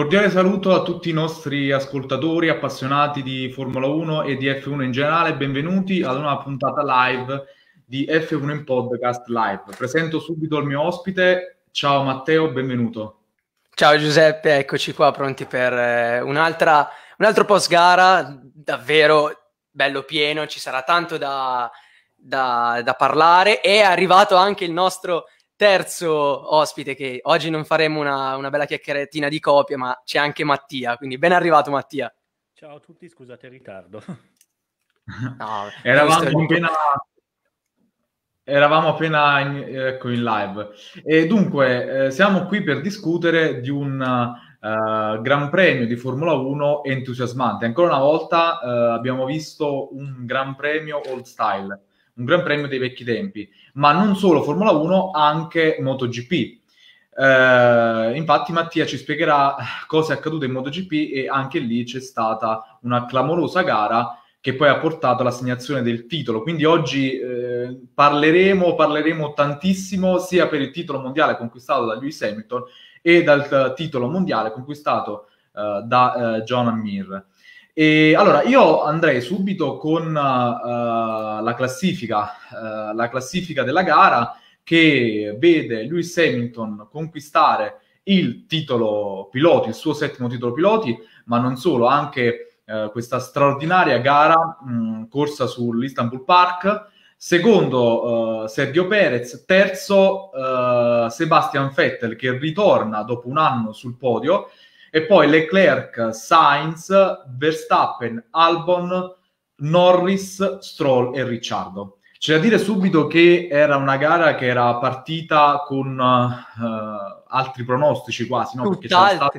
cordiale saluto a tutti i nostri ascoltatori, appassionati di Formula 1 e di F1 in generale. Benvenuti ad una puntata live di F1 in Podcast Live. Presento subito il mio ospite. Ciao Matteo, benvenuto. Ciao Giuseppe, eccoci qua pronti per eh, un altro post gara davvero bello pieno, ci sarà tanto da, da, da parlare. È arrivato anche il nostro terzo ospite che oggi non faremo una, una bella chiacchierettina di copie, ma c'è anche Mattia, quindi ben arrivato Mattia. Ciao a tutti, scusate il ritardo. No, eravamo, appena, eravamo appena in, ecco, in live. E dunque, eh, siamo qui per discutere di un uh, Gran Premio di Formula 1 entusiasmante. Ancora una volta uh, abbiamo visto un Gran Premio old style un gran premio dei vecchi tempi, ma non solo Formula 1, anche MotoGP. Uh, infatti Mattia ci spiegherà cosa è accaduto in MotoGP e anche lì c'è stata una clamorosa gara che poi ha portato all'assegnazione del titolo. Quindi oggi eh, parleremo, parleremo tantissimo sia per il titolo mondiale conquistato da Lewis Hamilton e dal t- titolo mondiale conquistato uh, da uh, John Amir. E, allora, io andrei subito con uh, la classifica, uh, la classifica della gara che vede Lewis Hamilton conquistare il titolo piloti, il suo settimo titolo piloti, ma non solo, anche uh, questa straordinaria gara mh, mm, corsa sull'Istanbul Park. Secondo Sergio Perez, terzo Sebastian Vettel che ritorna dopo un anno sul podio, e poi Leclerc, Sainz, Verstappen, Albon, Norris, Stroll e Ricciardo. C'è da dire subito che era una gara che era partita con uh, altri pronostici quasi, no? Perché c'era stata...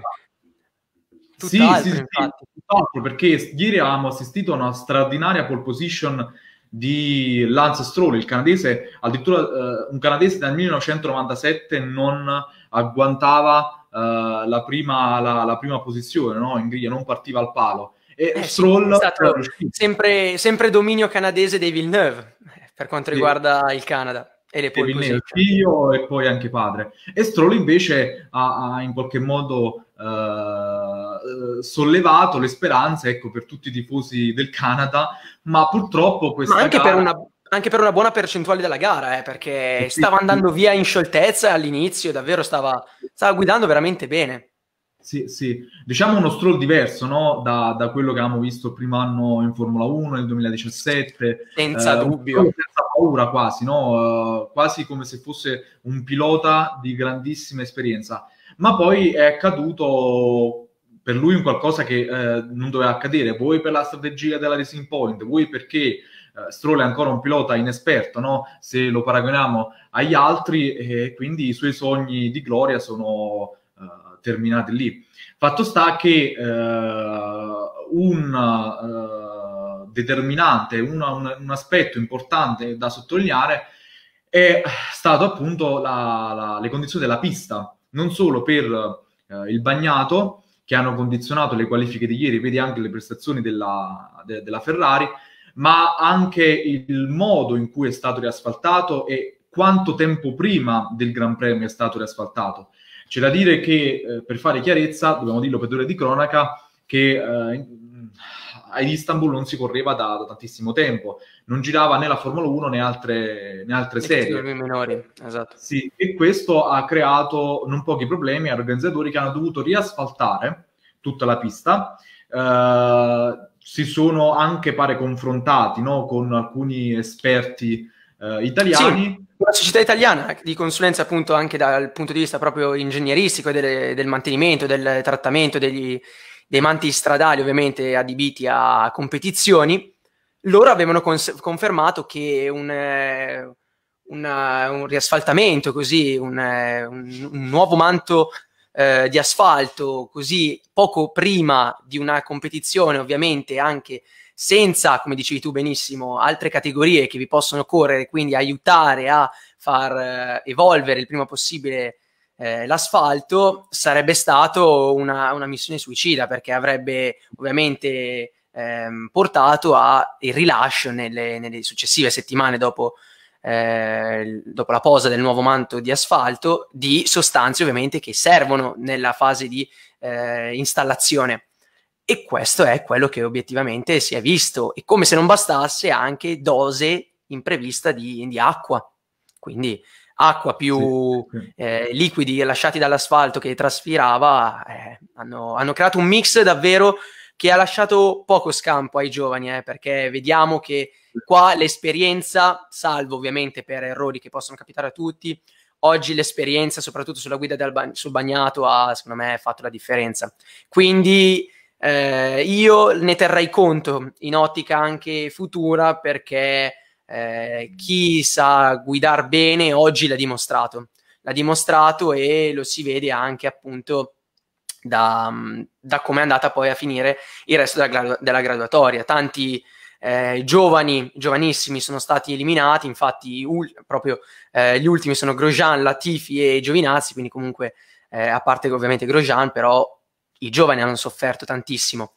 Sì, sì, sì, tutt'altro, perché ieri abbiamo assistito a una straordinaria pole position di Lance Stroll, il canadese, addirittura uh, un canadese dal 1997 non agguantava eh, la, prima, la, la, prima, posizione no? in griglia, non partiva al palo. E eh, Stroll sì, sempre, sempre, dominio canadese dei Villeneuve eh, per quanto sì. riguarda il Canada. E le pole Villeneuve, figlio e poi anche padre. E Stroll invece ha, ha in qualche modo Uh, sollevato le speranze ecco, per tutti i tifosi del Canada, ma purtroppo questa ma anche gara... per una anche per una buona percentuale della gara, eh, perché stava andando via in scioltezza all'inizio, davvero stava, stava guidando veramente bene. Sì, sì, diciamo uno stroll diverso no? da, da, quello che avevamo visto il primo anno in Formula 1 nel 2017. Senza eh, dubbio. Senza paura quasi, no? uh, quasi come se fosse un pilota di grandissima esperienza. Ma poi è accaduto per lui un qualcosa che eh, non doveva accadere, vuoi per la strategia della Racing Point, vuoi perché eh, Stroll è ancora un pilota inesperto, no? se lo paragoniamo agli altri, e quindi i suoi sogni di gloria sono eh, terminati lì. Fatto sta che eh, un eh, determinante, una, un, un aspetto importante da sottolineare è stato appunto la, la, le condizioni della pista, non solo per eh, il bagnato che hanno condizionato le qualifiche di ieri, vedi anche le prestazioni della, de, della Ferrari, ma anche il modo in cui è stato riasfaltato e quanto tempo prima del Gran Premio è stato riasfaltato. C'è da dire che, eh, per fare chiarezza, dobbiamo dirlo per due di cronaca, che eh, ad Istanbul non si correva da, da, tantissimo tempo, non girava né la Formula 1 né altre, né altre serie. Minori, esatto. sì, e questo ha creato non pochi problemi agli organizzatori che hanno dovuto riasfaltare tutta la pista. Eh, si sono anche pare confrontati no? con alcuni esperti eh, italiani. Sì, una società italiana di consulenza appunto anche dal punto di vista proprio ingegneristico delle, del mantenimento, del trattamento degli, dei manti stradali ovviamente adibiti a competizioni, loro avevano cons- confermato che un, eh, una, eh, un riasfaltamento così, un, eh, un, un nuovo manto eh, di asfalto, così poco prima di una competizione, ovviamente anche senza, come dicevi tu benissimo, altre categorie che vi possono correre, quindi aiutare a far eh, evolvere il prima possibile eh, l'asfalto, sarebbe stato una, una, missione suicida perché avrebbe ovviamente ehm, portato al rilascio nelle, nelle, successive settimane dopo eh, dopo la posa del nuovo manto di asfalto, di sostanze ovviamente che servono nella fase di eh, installazione. E questo è quello che obiettivamente si è visto. E come se non bastasse anche dose imprevista di, di acqua. Quindi acqua più sì, Eh, liquidi lasciati dall'asfalto che traspirava eh, hanno, hanno creato un mix davvero che ha lasciato poco scampo ai giovani, eh, perché vediamo che qua l'esperienza, salvo ovviamente per errori che possono capitare a tutti, oggi l'esperienza, soprattutto sulla guida ba- sul bagnato, ha secondo me fatto la differenza. Quindi eh, io ne terrei conto in ottica anche futura perché eh, chi sa guidare bene oggi l'ha dimostrato, l'ha dimostrato e lo si vede anche appunto da, da come è andata poi a finire il resto della, gradu- della graduatoria. Tanti eh, giovani, giovanissimi sono stati eliminati, infatti ul- proprio eh, gli ultimi sono Grosjean, Latifi e Giovinazzi, quindi comunque eh, a parte ovviamente Grosjean, però i giovani hanno sofferto tantissimo.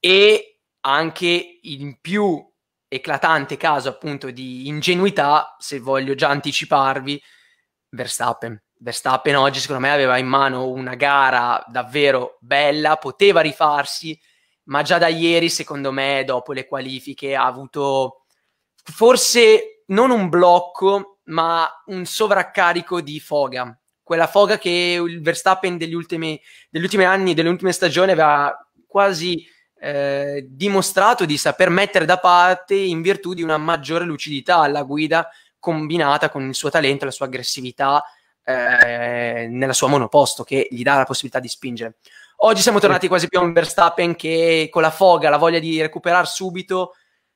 E anche il più eclatante caso appunto di ingenuità, se voglio già anticiparvi, Verstappen Verstappen oggi secondo me aveva in mano una gara davvero bella, poteva rifarsi, ma già da ieri secondo me dopo le qualifiche ha avuto forse non un blocco, ma un sovraccarico di foga. Quella foga che il Verstappen degli ultimi, degli ultimi anni, delle ultime stagioni aveva quasi eh, dimostrato di saper mettere da parte in virtù di una maggiore lucidità alla guida combinata con il suo talento, la sua aggressività eh, nella sua monoposto che gli dà la possibilità di spingere. Oggi siamo tornati quasi più a un Verstappen che con la foga, la voglia di recuperare subito,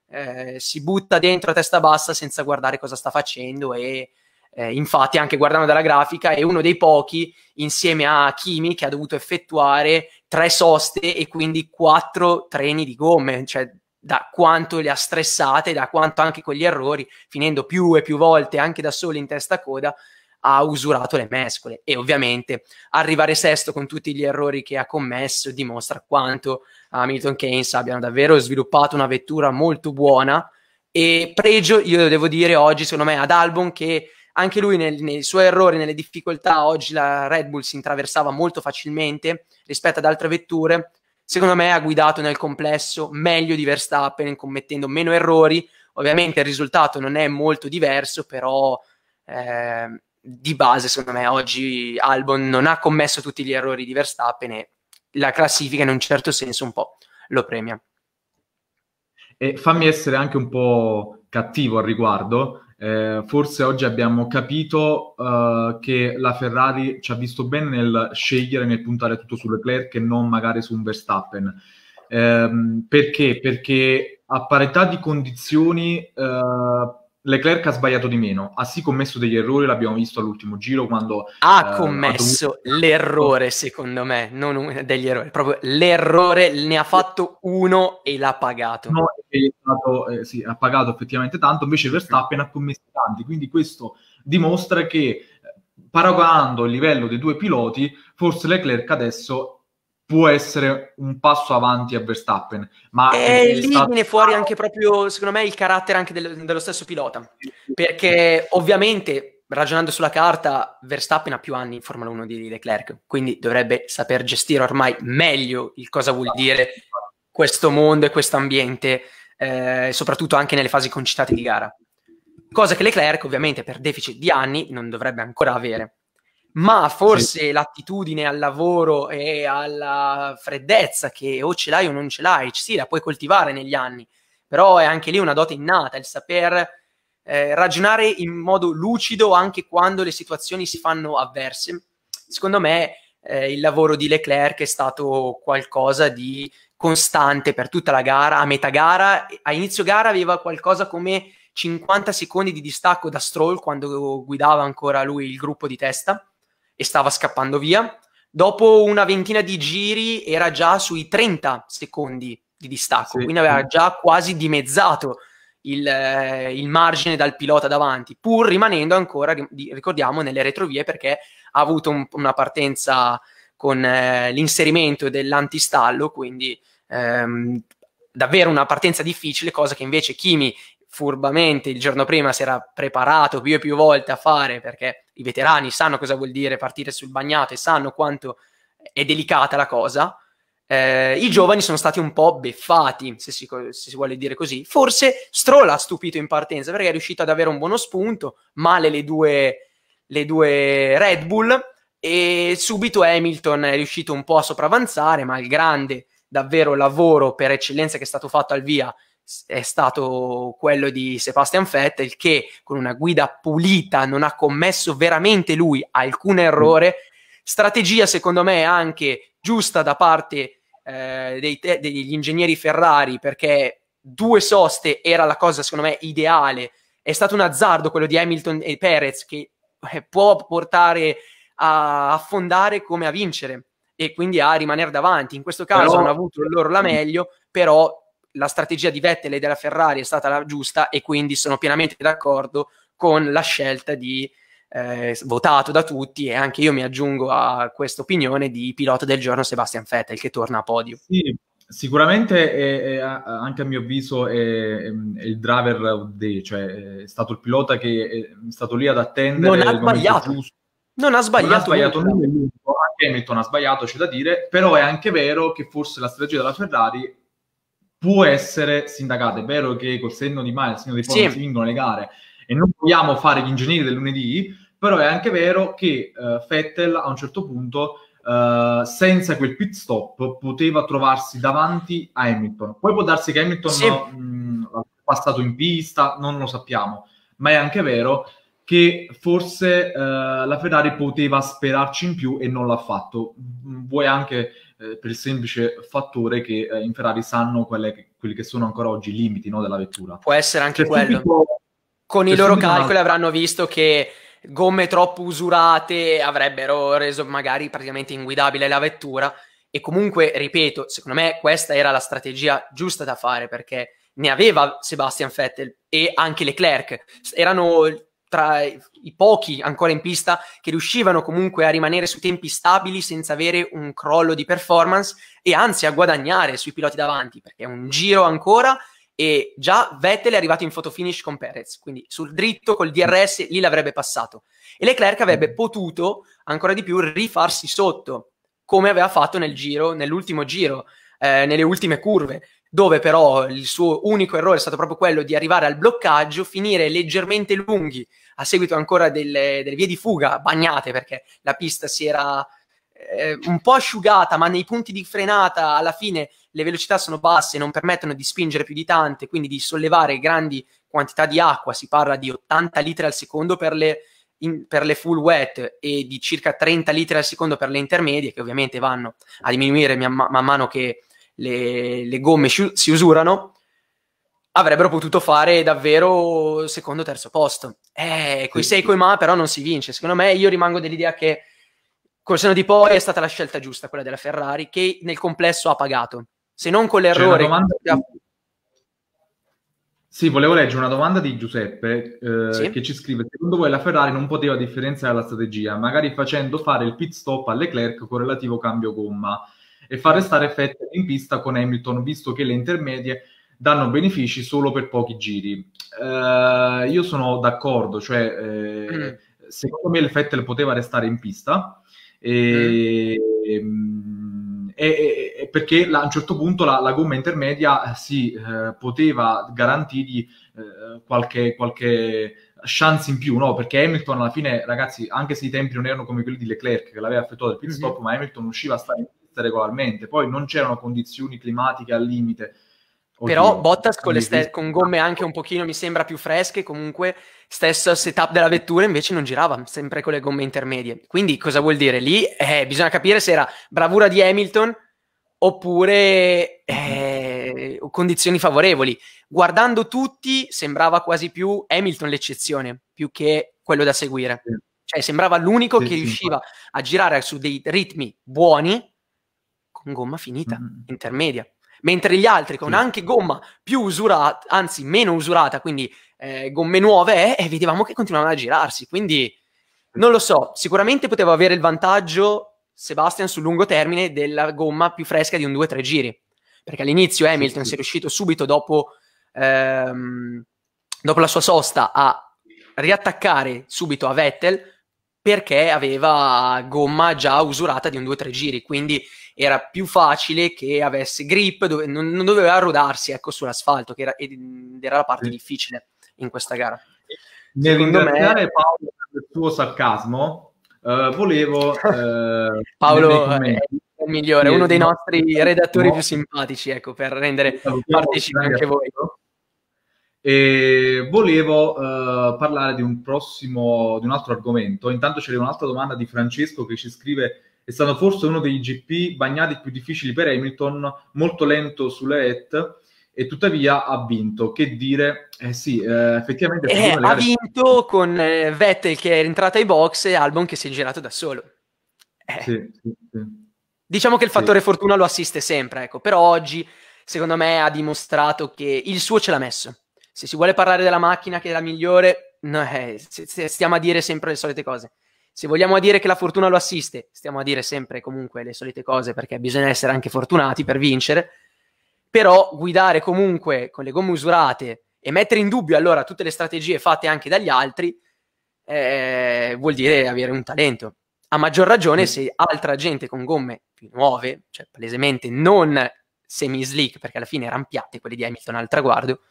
eh, si butta dentro a testa bassa senza guardare cosa sta facendo e eh, infatti anche guardando dalla grafica è uno dei pochi insieme a Kimi che ha dovuto effettuare tre soste e quindi quattro treni di gomme, cioè da quanto le ha stressate, da quanto anche con gli errori, finendo più e più volte anche da solo in testa a coda, ha usurato le mescole e ovviamente arrivare sesto con tutti gli errori che ha commesso dimostra quanto Hamilton ah, Keynes abbiano davvero sviluppato una vettura molto buona e pregio, io lo devo dire oggi, secondo me, ad Albon che anche lui nel, nei suoi errori, nelle difficoltà, oggi la Red Bull si intraversava molto facilmente rispetto ad altre vetture, secondo me ha guidato nel complesso meglio di Verstappen, commettendo meno errori, ovviamente il risultato non è molto diverso, però eh, di base, secondo me, oggi Albon non ha commesso tutti gli errori di Verstappen e la classifica in un certo senso un po' lo premia. E fammi essere anche un po' cattivo al riguardo. Eh, forse oggi abbiamo capito uh, che la Ferrari ci ha visto bene nel scegliere, nel puntare tutto su Leclerc e non magari su un Verstappen. Eh, perché? Perché a parità di condizioni uh, Leclerc ha sbagliato di meno, ha sì commesso degli errori, l'abbiamo visto all'ultimo giro quando... Ha eh, commesso fatto... l'errore, secondo me, non un... degli errori, proprio l'errore, ne ha fatto uno e l'ha pagato. No, stato, eh, sì, ha pagato effettivamente tanto, invece Verstappen ha commesso tanti, quindi questo dimostra che eh, paragonando il livello dei due piloti, forse Leclerc adesso può essere un passo avanti a Verstappen. Ma e lì stato... viene fuori anche proprio, secondo me, il carattere anche del, dello stesso pilota. Perché ovviamente, ragionando sulla carta, Verstappen ha più anni in Formula 1 di Leclerc, quindi dovrebbe saper gestire ormai meglio il cosa vuol dire questo mondo e questo ambiente, eh, soprattutto anche nelle fasi concitate di gara. Cosa che Leclerc, ovviamente, per deficit di anni non dovrebbe ancora avere ma forse sì. l'attitudine al lavoro e alla freddezza che o ce l'hai o non ce l'hai, sì, la puoi coltivare negli anni, però è anche lì una dote innata, il saper eh, ragionare in modo lucido anche quando le situazioni si fanno avverse. Secondo me eh, il lavoro di Leclerc è stato qualcosa di costante per tutta la gara, a metà gara, a inizio gara aveva qualcosa come 50 secondi di distacco da Stroll quando guidava ancora lui il gruppo di testa e stava scappando via. Dopo una ventina di giri era già sui 30 secondi di distacco, sì. quindi aveva già quasi dimezzato il, eh, il, margine dal pilota davanti, pur rimanendo ancora, ricordiamo, nelle retrovie perché ha avuto un, una partenza con eh, l'inserimento dell'antistallo, quindi ehm, davvero una partenza difficile, cosa che invece Kimi furbamente il giorno prima si era preparato più e più volte a fare, perché i veterani sanno cosa vuol dire partire sul bagnato e sanno quanto è delicata la cosa, eh, i giovani sono stati un po' beffati, se si, se si vuole dire così. Forse Stroll ha stupito in partenza perché è riuscito ad avere un buono spunto, male le due, le due Red Bull e subito Hamilton è riuscito un po' a sopravanzare, ma il grande davvero lavoro per eccellenza che è stato fatto al via è stato quello di Sebastian Vettel che con una guida pulita non ha commesso veramente lui alcun mm. errore. Strategia secondo me anche giusta da parte eh, dei, degli ingegneri Ferrari perché due soste era la cosa secondo me ideale. È stato un azzardo quello di Hamilton e Perez che eh, può portare a affondare come a vincere e quindi a rimanere davanti. In questo caso però... hanno avuto loro la mm. meglio, però la strategia di Vettel e della Ferrari è stata la giusta e quindi sono pienamente d'accordo con la scelta di eh, votato da tutti e anche io mi aggiungo a questa opinione di pilota del giorno Sebastian Vettel che torna a podio. Sì, sicuramente è, è, anche a mio avviso è, è il driver of day, cioè è stato il pilota che è stato lì ad attendere non ha sbagliato. Non ha sbagliato, non ha sbagliato nulla. Hamilton ha sbagliato, c'è da dire, però è anche vero che forse la strategia della Ferrari può essere sindacato. È vero che col senno di mai il segno di poi sì. si vincono le gare e non vogliamo fare gli ingegneri del lunedì, però è anche vero che uh, Fettel a un certo punto Uh, senza quel pit stop poteva trovarsi davanti a Hamilton. Poi può darsi che Hamilton sì. mh, mm, passato in pista, non lo sappiamo, ma è anche vero che forse uh, la Ferrari poteva sperarci in più e non l'ha fatto. Mm, vuoi anche eh, per il semplice fattore che eh, in Ferrari sanno che, quelli che sono ancora oggi i limiti no, della vettura. Può essere anche per quello. Subito, Con i loro calcoli una... avranno visto che gomme troppo usurate avrebbero reso magari praticamente inguidabile la vettura e comunque, ripeto, secondo me questa era la strategia giusta da fare perché ne aveva Sebastian Vettel e anche Leclerc. Erano tra i pochi ancora in pista che riuscivano comunque a rimanere su tempi stabili senza avere un crollo di performance e anzi a guadagnare sui piloti davanti perché è un giro ancora e già Vettel è arrivato in fotofinish con Perez, quindi sul dritto col DRS lì l'avrebbe passato e Leclerc avrebbe mm. potuto ancora di più rifarsi sotto come aveva fatto nel giro, nell'ultimo giro, eh, nelle ultime curve, dove però il suo unico errore è stato proprio quello di arrivare al bloccaggio, finire leggermente lunghi a seguito ancora delle, delle vie di fuga bagnate perché la pista si era eh, un po' asciugata, ma nei punti di frenata alla fine le velocità sono basse, non permettono di spingere più di tante, quindi di sollevare grandi quantità di acqua, si parla di 80 litri al secondo per le, in, per le full wet e di circa 30 litri al secondo per le intermedie, che ovviamente vanno a diminuire man, man mano che le, le gomme sci- si usurano, avrebbero potuto fare davvero secondo terzo posto. Eh, coi sei coi ma però non si vince. Secondo me io rimango dell'idea che col seno di poi è stata la scelta giusta quella della Ferrari che nel complesso ha pagato. Se non con l'errore una domanda... che... Sì, volevo leggere una domanda di Giuseppe eh, sì? che ci scrive: Secondo voi la Ferrari non poteva differenziare la strategia, magari facendo fare il pit stop a Leclerc con relativo cambio gomma? e far restare Vettel in pista con Hamilton, visto che le intermedie danno benefici solo per pochi giri. Uh, io sono d'accordo, cioè eh, mm. secondo me il Vettel poteva restare in pista e, mm. e, e, perché la, a un certo punto la, la gomma intermedia si eh, sì, eh, poteva garantirgli eh, qualche, qualche chance in più, no? Perché Hamilton alla fine, ragazzi, anche se i tempi non erano come quelli di Leclerc che l'aveva effettuato il pit mhm. stop, mm-hmm. ma Hamilton riusciva a stare in regolarmente. Poi non c'erano condizioni climatiche al limite. Oddio, Però Bottas con, le ste- con, gomme anche un pochino, mi sembra, più fresche, comunque stesso setup della vettura, invece non girava, sempre con le gomme intermedie. Quindi cosa vuol dire? Lì eh, bisogna capire se era bravura di Hamilton oppure eh, condizioni favorevoli. Guardando tutti sembrava quasi più Hamilton l'eccezione, più che quello da seguire. Cioè sembrava l'unico che riusciva a girare su dei ritmi buoni con gomma finita, mm. intermedia. Mentre gli altri con sì. anche gomma più usurata, anzi meno usurata, quindi eh, gomme nuove, eh, e eh, vedevamo che continuavano a girarsi. Quindi non lo so, sicuramente poteva avere il vantaggio Sebastian sul lungo termine della gomma più fresca di un 2-3 giri. Perché all'inizio eh, Hamilton sì, sì. è riuscito subito dopo, ehm, dopo la sua sosta a riattaccare subito a Vettel, perché aveva gomma già usurata di un 2-3 giri, quindi era più facile che avesse grip, dove, non, non, doveva rodarsi ecco, sull'asfalto, che era, era la parte sì. difficile in questa gara. Nel ringraziare me... Paolo per il tuo sarcasmo, eh, volevo... Eh, Paolo è il migliore, uno dei nostri redattori no. più simpatici, ecco, per rendere partecipi anche voi. No? E volevo uh, parlare di un prossimo, di un altro argomento. Intanto c'è un'altra domanda di Francesco che ci scrive: è stato forse uno dei GP bagnati più difficili per Hamilton, molto lento sulle et e tuttavia ha vinto. Che dire, eh sì, eh, effettivamente eh, ha gare... vinto con eh, Vettel che è entrata ai box e Albon che si è girato da solo. Eh. Sì, sì, sì. Diciamo che il fattore fortuna lo assiste sempre, ecco, però oggi secondo me ha dimostrato che il suo ce l'ha messo se si vuole parlare della macchina che è la migliore, no, eh, stiamo a dire sempre le solite cose. Se vogliamo dire che la fortuna lo assiste, stiamo a dire sempre comunque le solite cose perché bisogna essere anche fortunati per vincere, però guidare comunque con le gomme usurate e mettere in dubbio allora tutte le strategie fatte anche dagli altri eh, vuol dire avere un talento. A maggior ragione se altra gente con gomme più nuove, cioè palesemente non semi-slick perché alla fine erano piatte quelle di Hamilton al traguardo,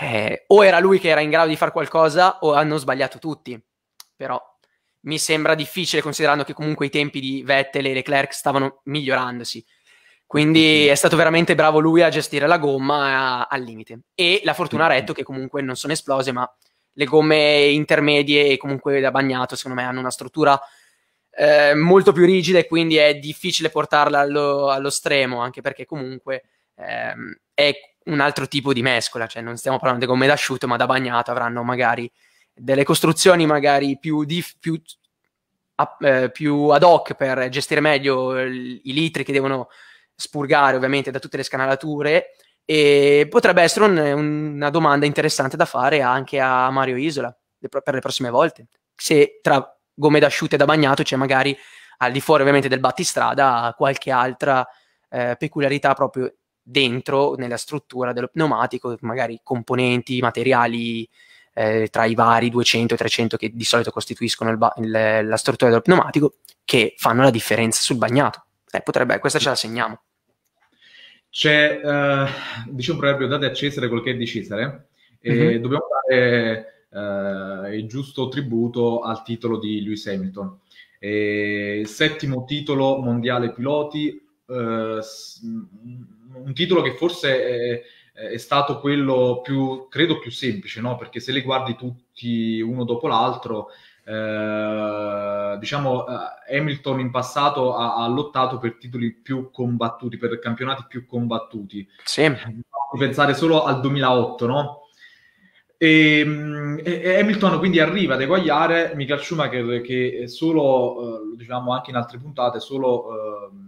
eh, o era lui che era in grado di fare qualcosa o hanno sbagliato tutti. Però mi sembra difficile considerando che comunque i tempi di Vettel e Leclerc stavano migliorandosi. Quindi è stato veramente bravo lui a gestire la gomma al limite. E la fortuna ha retto che comunque non sono esplose, ma le gomme intermedie e comunque da bagnato, secondo me, hanno una struttura eh, molto più rigida e quindi è difficile portarla allo, allo stremo, anche perché comunque ehm, è un altro tipo di mescola, cioè non stiamo parlando di gomme da d'asciutto, ma da bagnato avranno magari delle costruzioni magari più, dif- più, a- eh, più ad hoc per gestire meglio l- i litri che devono spurgare ovviamente da tutte le scanalature e potrebbe essere un, una domanda interessante da fare anche a Mario Isola per le prossime volte, se tra gomme da d'asciutto e da bagnato c'è magari al di fuori ovviamente del battistrada qualche altra eh, peculiarità proprio dentro nella struttura dello pneumatico, magari componenti, materiali eh, tra i vari 200 e 300 che di solito costituiscono il ba- il, la struttura dello pneumatico, che fanno la differenza sul bagnato. Eh, potrebbe, questa ce la segniamo. C'è, uh, dice un proverbio, date a Cesare quel che è di Cesare, mm-hmm. e mhm. dobbiamo dare uh, il giusto tributo al titolo di Lewis Hamilton. E, settimo titolo mondiale piloti, uh, un titolo che forse è, è, stato quello più, credo, più semplice, no? Perché se li guardi tutti uno dopo l'altro, eh, diciamo, eh, Hamilton in passato ha, ha, lottato per titoli più combattuti, per campionati più combattuti. Sì. Eh, pensare solo al 2008, no? Ehm, e, e, Hamilton quindi arriva ad eguagliare Michael Schumacher che solo, eh, lo diciamo anche in altre puntate, solo... Eh,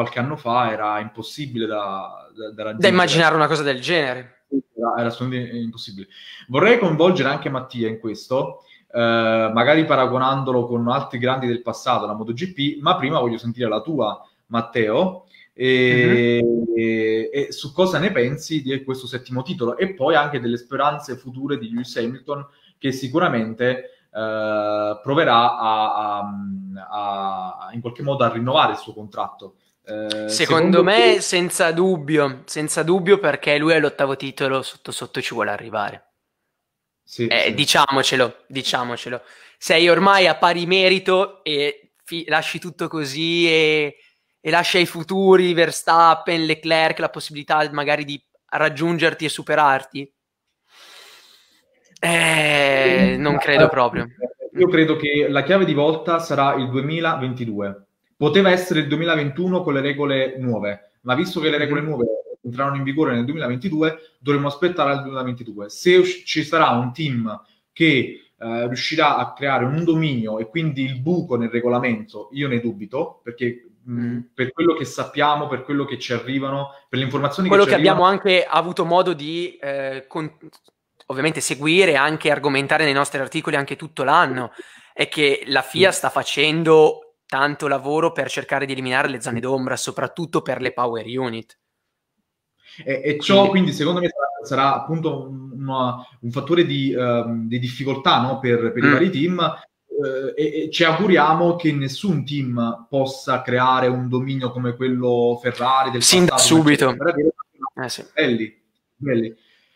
qualche anno fa era impossibile da, da, da raggiungere. Da immaginare una cosa del genere. Era, era assolutamente impossibile. Vorrei coinvolgere anche Mattia in questo, eh, magari paragonandolo con altri grandi del passato, la MotoGP, ma prima voglio sentire la tua, Matteo, e, uh-huh. e, e su cosa ne pensi di questo settimo titolo e poi anche delle speranze future di Lewis Hamilton che sicuramente... Uh, proverà a, a, a, in qualche modo a rinnovare il suo contratto eh, secondo, secondo, me, te... senza dubbio, senza dubbio, perché lui è l'ottavo titolo, sotto sotto ci vuole arrivare. Sì, eh, sì. Diciamocelo, diciamocelo. Sei ormai a pari merito e fi- lasci tutto così e, e lasci ai futuri Verstappen, Leclerc la possibilità magari di raggiungerti e superarti? Eh, non credo eh, proprio. Io credo che la chiave di volta sarà il 2022 Poteva essere il 2021 con le regole nuove, ma visto che le mhm. regole nuove entrarono in vigore nel 2022, dovremmo aspettare al 2022. Se ci sarà un team che eh, riuscirà a creare un dominio e quindi il buco nel regolamento, io ne dubito, perché Mm. per quello che sappiamo, per quello che ci arrivano, per le informazioni quello che, che abbiamo anche avuto modo di eh, con... ovviamente seguire e anche argomentare nei nostri articoli anche tutto l'anno è che la FIA mm. sta facendo tanto lavoro per cercare di eliminare le zone d'ombra, soprattutto per le power unit. E, e ciò quindi, quindi secondo me sarà, sarà appunto una, un fattore di, uh, di difficoltà no? per, per mm. i vari team uh, e, e, ci auguriamo che nessun team possa creare un dominio come quello Ferrari del Sin da subito. Eh, sì. belli, belli.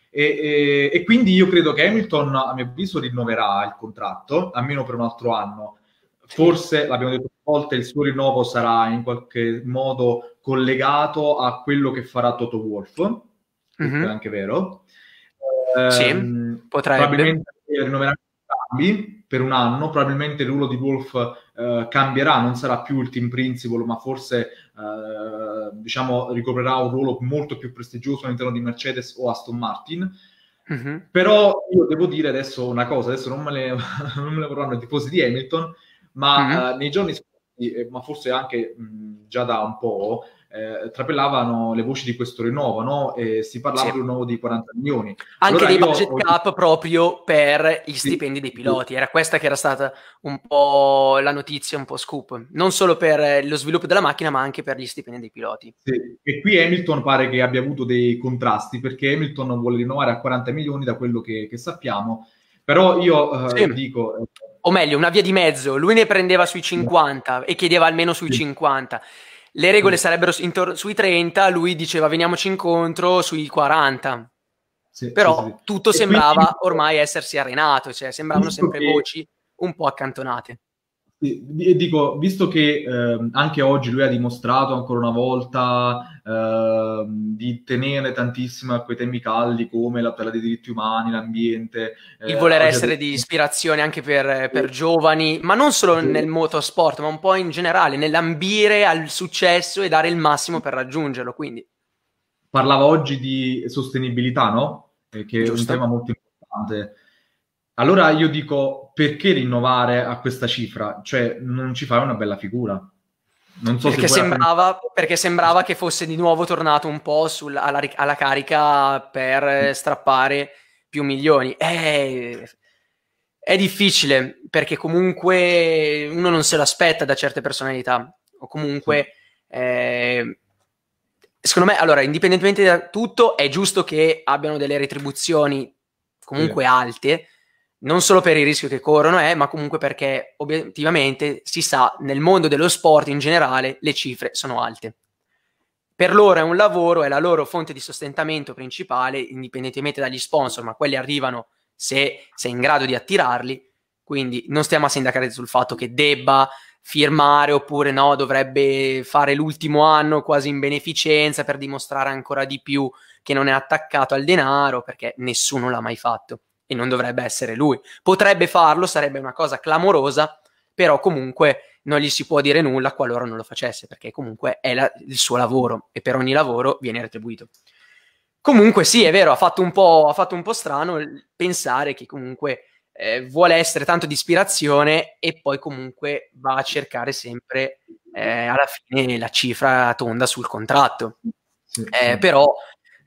E, e, e, quindi io credo che Hamilton, a mio avviso, rinnoverà il contratto, almeno per un altro anno. Forse, l'abbiamo detto più volte, il suo rinnovo sarà in qualche modo collegato a quello che farà Toto Wolf, mm-hmm. è mhm. anche vero. Eh, sì, ehm, potrebbe. Probabilmente rinnoveranno per un anno, probabilmente il ruolo di Wolf eh, cambierà, non sarà più il team principal, ma forse eh, diciamo ricoprirà un ruolo molto più prestigioso all'interno di Mercedes o Aston Martin. Mm-hmm. Però io devo dire adesso una cosa, adesso non me le, non me le vorranno i tifosi di Hamilton, ma mm-hmm. uh, nei giorni scorsi, eh, ma forse anche mh, mm, già da un po', eh, trapellavano le voci di questo rinnovo, no? E si parlava sì. di un nuovo di 40 milioni. Anche allora dei budget ho... cap proprio per gli sì. stipendi dei piloti, era questa che era stata un po' la notizia, un po' scoop, non solo per eh, lo sviluppo della macchina, ma anche per gli stipendi dei piloti. Sì. E qui Hamilton pare che abbia avuto dei contrasti, perché Hamilton vuole rinnovare a 40 milioni da quello che, che sappiamo, però io eh, dico... Eh, o meglio, una via di mezzo, lui ne prendeva sui 50 e chiedeva almeno sui 50. Le regole sarebbero intor- sui 30, lui diceva veniamoci incontro sui 40. Sì, Però sì, sì. tutto e sembrava quindi... ormai essersi arenato, cioè sembravano sempre voci un po' accantonate. E dico, visto che eh, anche oggi lui ha dimostrato ancora una volta eh, di tenere tantissimo a quei temi caldi come la tutela dei diritti umani, l'ambiente. Eh, Il voler essere detto... di ispirazione anche per, eh, per sì. Eh. giovani, ma non solo sì. nel motorsport, ma un po' in generale, nell'ambire al successo e dare il massimo per raggiungerlo. Quindi. Parlava oggi di sostenibilità, no? che Giusto. è un tema molto importante. Allora io dico, perché rinnovare a questa cifra? Cioè, non ci fai una bella figura. Non so perché, se sembrava, appena... perché sembrava che fosse di nuovo tornato un po' sul, alla, alla, carica per strappare più milioni. È, è difficile perché comunque uno non se l'aspetta da certe personalità. O comunque, sì. eh, secondo me, allora, indipendentemente da tutto, è giusto che abbiano delle retribuzioni comunque sì. alte non solo per il rischio che corrono, eh, ma comunque perché obiettivamente si sa, nel mondo dello sport in generale le cifre sono alte. Per loro è un lavoro, è la loro fonte di sostentamento principale, indipendentemente dagli sponsor, ma quelli arrivano se sei in grado di attirarli, quindi non stiamo a sindacare sul fatto che debba firmare oppure no, dovrebbe fare l'ultimo anno quasi in beneficenza per dimostrare ancora di più che non è attaccato al denaro, perché nessuno l'ha mai fatto e non dovrebbe essere lui. Potrebbe farlo, sarebbe una cosa clamorosa, però comunque non gli si può dire nulla qualora non lo facesse, perché comunque è la, il suo lavoro e per ogni lavoro viene retribuito. Comunque sì, è vero, ha fatto un po', fatto un po strano pensare che comunque eh, vuole essere tanto di ispirazione e poi comunque va a cercare sempre eh, alla fine la cifra tonda sul contratto. Sì, eh, Però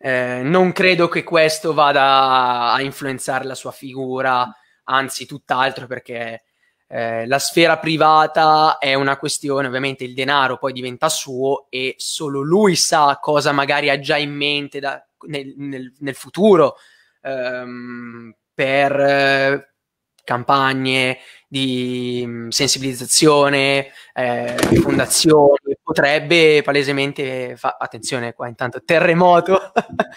eh, non credo che questo vada a influenzare la sua figura, anzi tutt'altro perché eh, la sfera privata è una questione, ovviamente il denaro poi diventa suo e solo lui sa cosa magari ha già in mente da, nel, nel, nel, futuro ehm, per eh, campagne di mm, sensibilizzazione, eh, fondazioni, potrebbe palesemente fa- attenzione qua intanto terremoto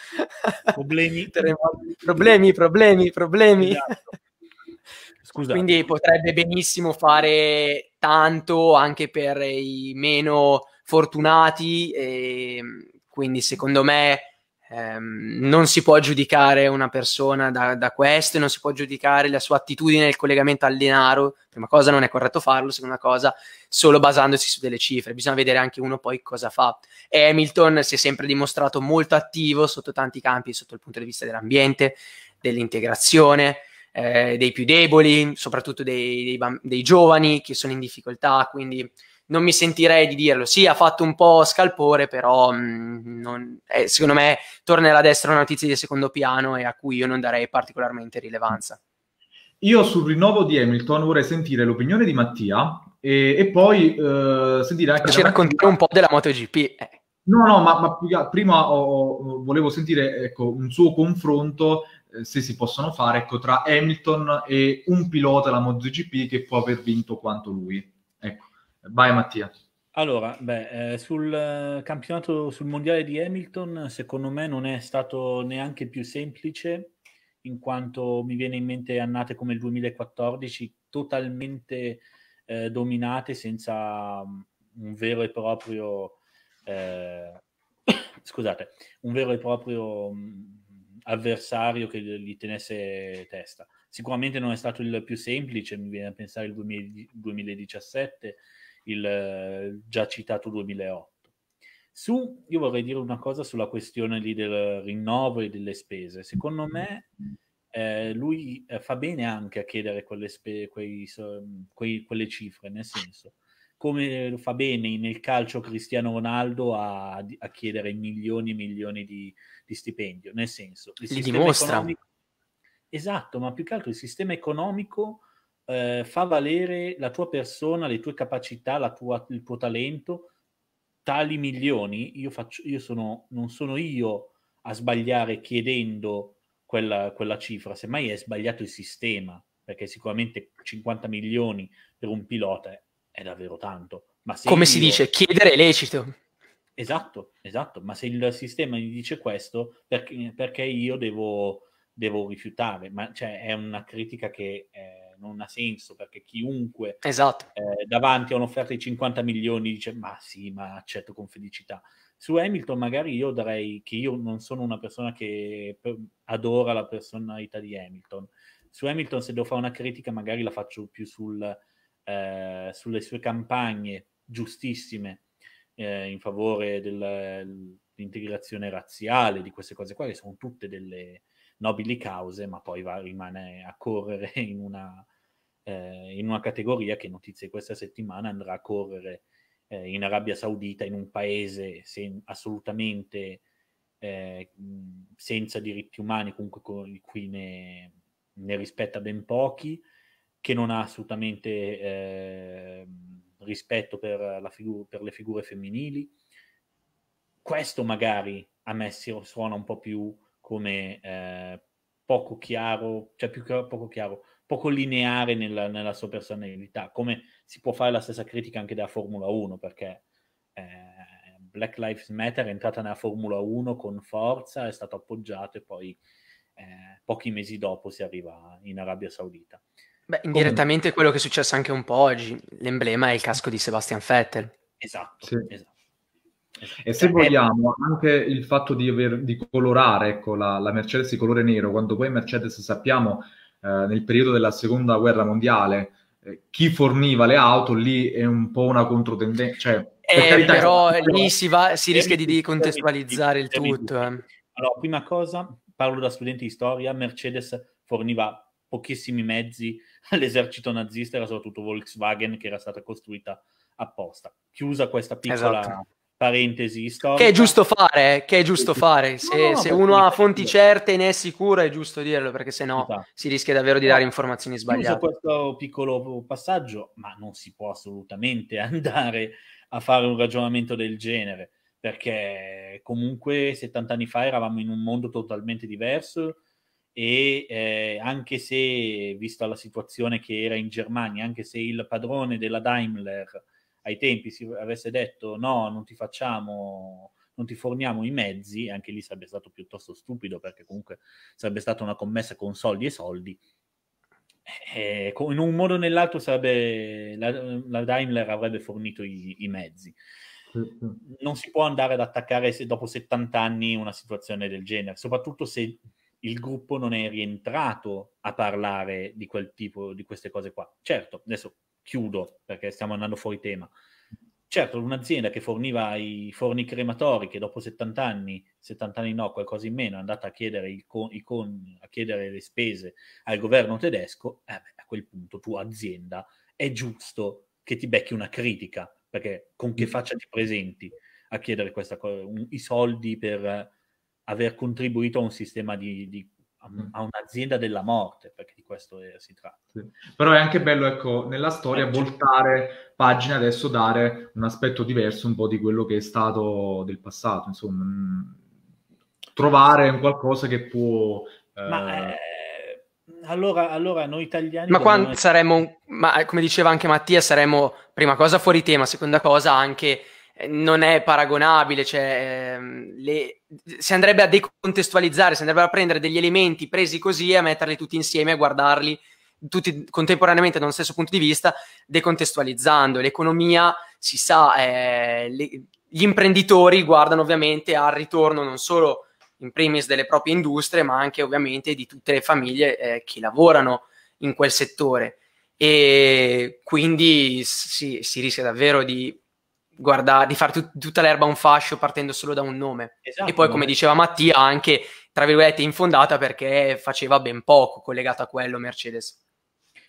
problemi terremoto. problemi problemi problemi esatto. Scusate. Quindi potrebbe benissimo fare tanto anche per i meno fortunati. Ehm, quindi, secondo me, ehm, non si può giudicare una persona da, da questo, non si può giudicare la sua attitudine nel collegamento al denaro. Prima cosa, non è corretto farlo, seconda cosa, solo basandosi su delle cifre, bisogna vedere anche uno poi cosa fa. E Hamilton si è sempre dimostrato molto attivo sotto tanti campi, sotto il punto di vista dell'ambiente, dell'integrazione. Eh, dei più deboli, soprattutto dei, dei, dei giovani che sono in difficoltà, quindi non mi sentirei di dirlo. Sì, ha fatto un po' scalpore, però mh, mm, non, eh, secondo me tornerà a destra una notizia di secondo piano e a cui io non darei particolarmente rilevanza. Io sul rinnovo di Hamilton vorrei sentire l'opinione di Mattia e, e poi eh, sentire anche... Ci raccontiamo Mattia... un po' della MotoGP. Eh. No, no, ma, ma prima oh, volevo sentire ecco, un suo confronto, eh, se si possono fare, ecco, tra Hamilton e un pilota della MotoGP che può aver vinto quanto lui. Vai Mattia. Allora, beh, eh, sul eh, campionato, sul mondiale di Hamilton, secondo me non è stato neanche più semplice, in quanto mi viene in mente annate come il 2014, totalmente eh, dominate senza mm, un vero e proprio, eh, scusate, un vero e proprio mm, avversario che gli tenesse testa. Sicuramente non è stato il più semplice, mi viene a pensare il 2000, 2017 il eh, già citato 2008. Su, io vorrei dire una cosa sulla questione lì del rinnovo e delle spese. Secondo me eh, lui eh, fa bene anche a chiedere quelle, spe- quei, quei, quelle cifre, nel senso, come fa bene nel calcio Cristiano Ronaldo a, a chiedere milioni e milioni di, di stipendio, nel senso, il sistema dimostra. Economico... Esatto, ma più che altro il sistema economico eh, fa valere la tua persona, le tue capacità, tua, il tuo talento, tali milioni, io, faccio, io sono, non sono io a sbagliare chiedendo quella, quella cifra, semmai è sbagliato il sistema, perché sicuramente 50 milioni per un pilota è, è davvero tanto. Ma Come io... si dice, chiedere è lecito. Esatto, esatto, ma se il sistema gli dice questo, perché, perché io devo, devo, rifiutare? Ma cioè, è una critica che... È non ha senso perché chiunque esatto. eh, davanti a un'offerta di 50 milioni dice ma sì, ma accetto con felicità. Su Hamilton magari io darei che io non sono una persona che adora la personalità di Hamilton. Su Hamilton se devo fare una critica magari la faccio più sul, eh, sulle sue campagne giustissime eh, in favore dell'integrazione razziale, di queste cose qua che sono tutte delle nobili cause, ma poi va, rimane a correre in una eh, in una categoria che notizie questa settimana andrà a correre eh, in Arabia Saudita, in un paese sen- assolutamente eh, senza diritti umani, comunque co- di ne, ne, rispetta ben pochi, che non ha assolutamente eh, rispetto per, figu- per le figure femminili. Questo magari a me suona un po' più come eh, poco chiaro, cioè più che poco chiaro, poco lineare nella, nella, sua personalità, come si può fare la stessa critica anche della Formula 1, perché eh, Black Lives Matter è entrata nella Formula 1 con forza, è stato appoggiato e poi eh, pochi mesi dopo si arriva in Arabia Saudita. Beh, indirettamente come... quello che è successo anche un po' oggi, l'emblema è il casco di Sebastian Vettel. Esatto, sì. esatto. E se eh, vogliamo, anche il fatto di, aver, di colorare ecco, la, la Mercedes di colore nero, quando poi Mercedes sappiamo eh, nel periodo della seconda guerra mondiale eh, chi forniva le auto lì è un po' una controtendenza. Cioè, eh, carità, però è... lì si, va, si rischia di decontestualizzare il tutto. Eh. Allora, prima cosa, parlo da studente di storia, Mercedes forniva pochissimi mezzi all'esercito nazista, era soprattutto Volkswagen che era stata costruita apposta. Chiusa questa piccola esatto parentesi storica. Che è giusto fare, che è giusto fare. Se, no, se uno ha fonti certe e ne è sicuro è giusto dirlo, perché se no si rischia davvero di dare informazioni sbagliate. Uso questo piccolo passaggio, ma non si può assolutamente andare a fare un ragionamento del genere, perché comunque 70 anni fa eravamo in un mondo totalmente diverso e eh, anche se, vista la situazione che era in Germania, anche se il padrone della Daimler ai tempi si avesse detto no, non ti facciamo, non ti forniamo i mezzi, anche lì sarebbe stato piuttosto stupido perché comunque sarebbe stata una commessa con soldi e soldi. E eh, in un modo o nell'altro sarebbe, la, la Daimler avrebbe fornito i, i mezzi. Non si può andare ad attaccare se, dopo 70 anni una situazione del genere, soprattutto se il gruppo non è rientrato a parlare di quel tipo di queste cose qua. Certo, adesso chiudo perché stiamo andando fuori tema. Certo, un'azienda che forniva i forni crematori che dopo 70 anni, 70 anni no, qualcosa in meno, è andata a chiedere, i con, i con, a chiedere le spese al governo tedesco, eh beh, a quel punto tua azienda è giusto che ti becchi una critica, perché con che mm. faccia ti presenti a chiedere questa cosa, un, i soldi per aver contribuito a un sistema di, di Mm. a un'azienda della morte, perché di questo si tratta. Sì. Però è anche bello, ecco, nella storia eh, voltare pagina adesso, dare un aspetto diverso un po' di quello che è stato del passato, insomma, mm. trovare un qualcosa che può... Eh... Ma, eh, allora, allora, noi italiani... Ma quando noi... saremmo, ma, eh, come diceva anche Mattia, saremmo prima cosa fuori tema, seconda cosa anche eh, non è paragonabile, cioè, ehm, le, si andrebbe a decontestualizzare, si andrebbe a prendere degli elementi presi così e a metterli tutti insieme, a guardarli tutti contemporaneamente da uno stesso punto di vista, decontestualizzando. L'economia, si sa, eh, le, gli imprenditori guardano ovviamente al ritorno non solo in primis delle proprie industrie, ma anche ovviamente di tutte le famiglie eh, che lavorano in quel settore. E quindi si, si rischia davvero di guarda, di fare tut- tutta l'erba un fascio partendo solo da un nome. Esatto, e poi, come diceva Mattia, anche tra virgolette infondata perché faceva ben poco collegato a quello Mercedes.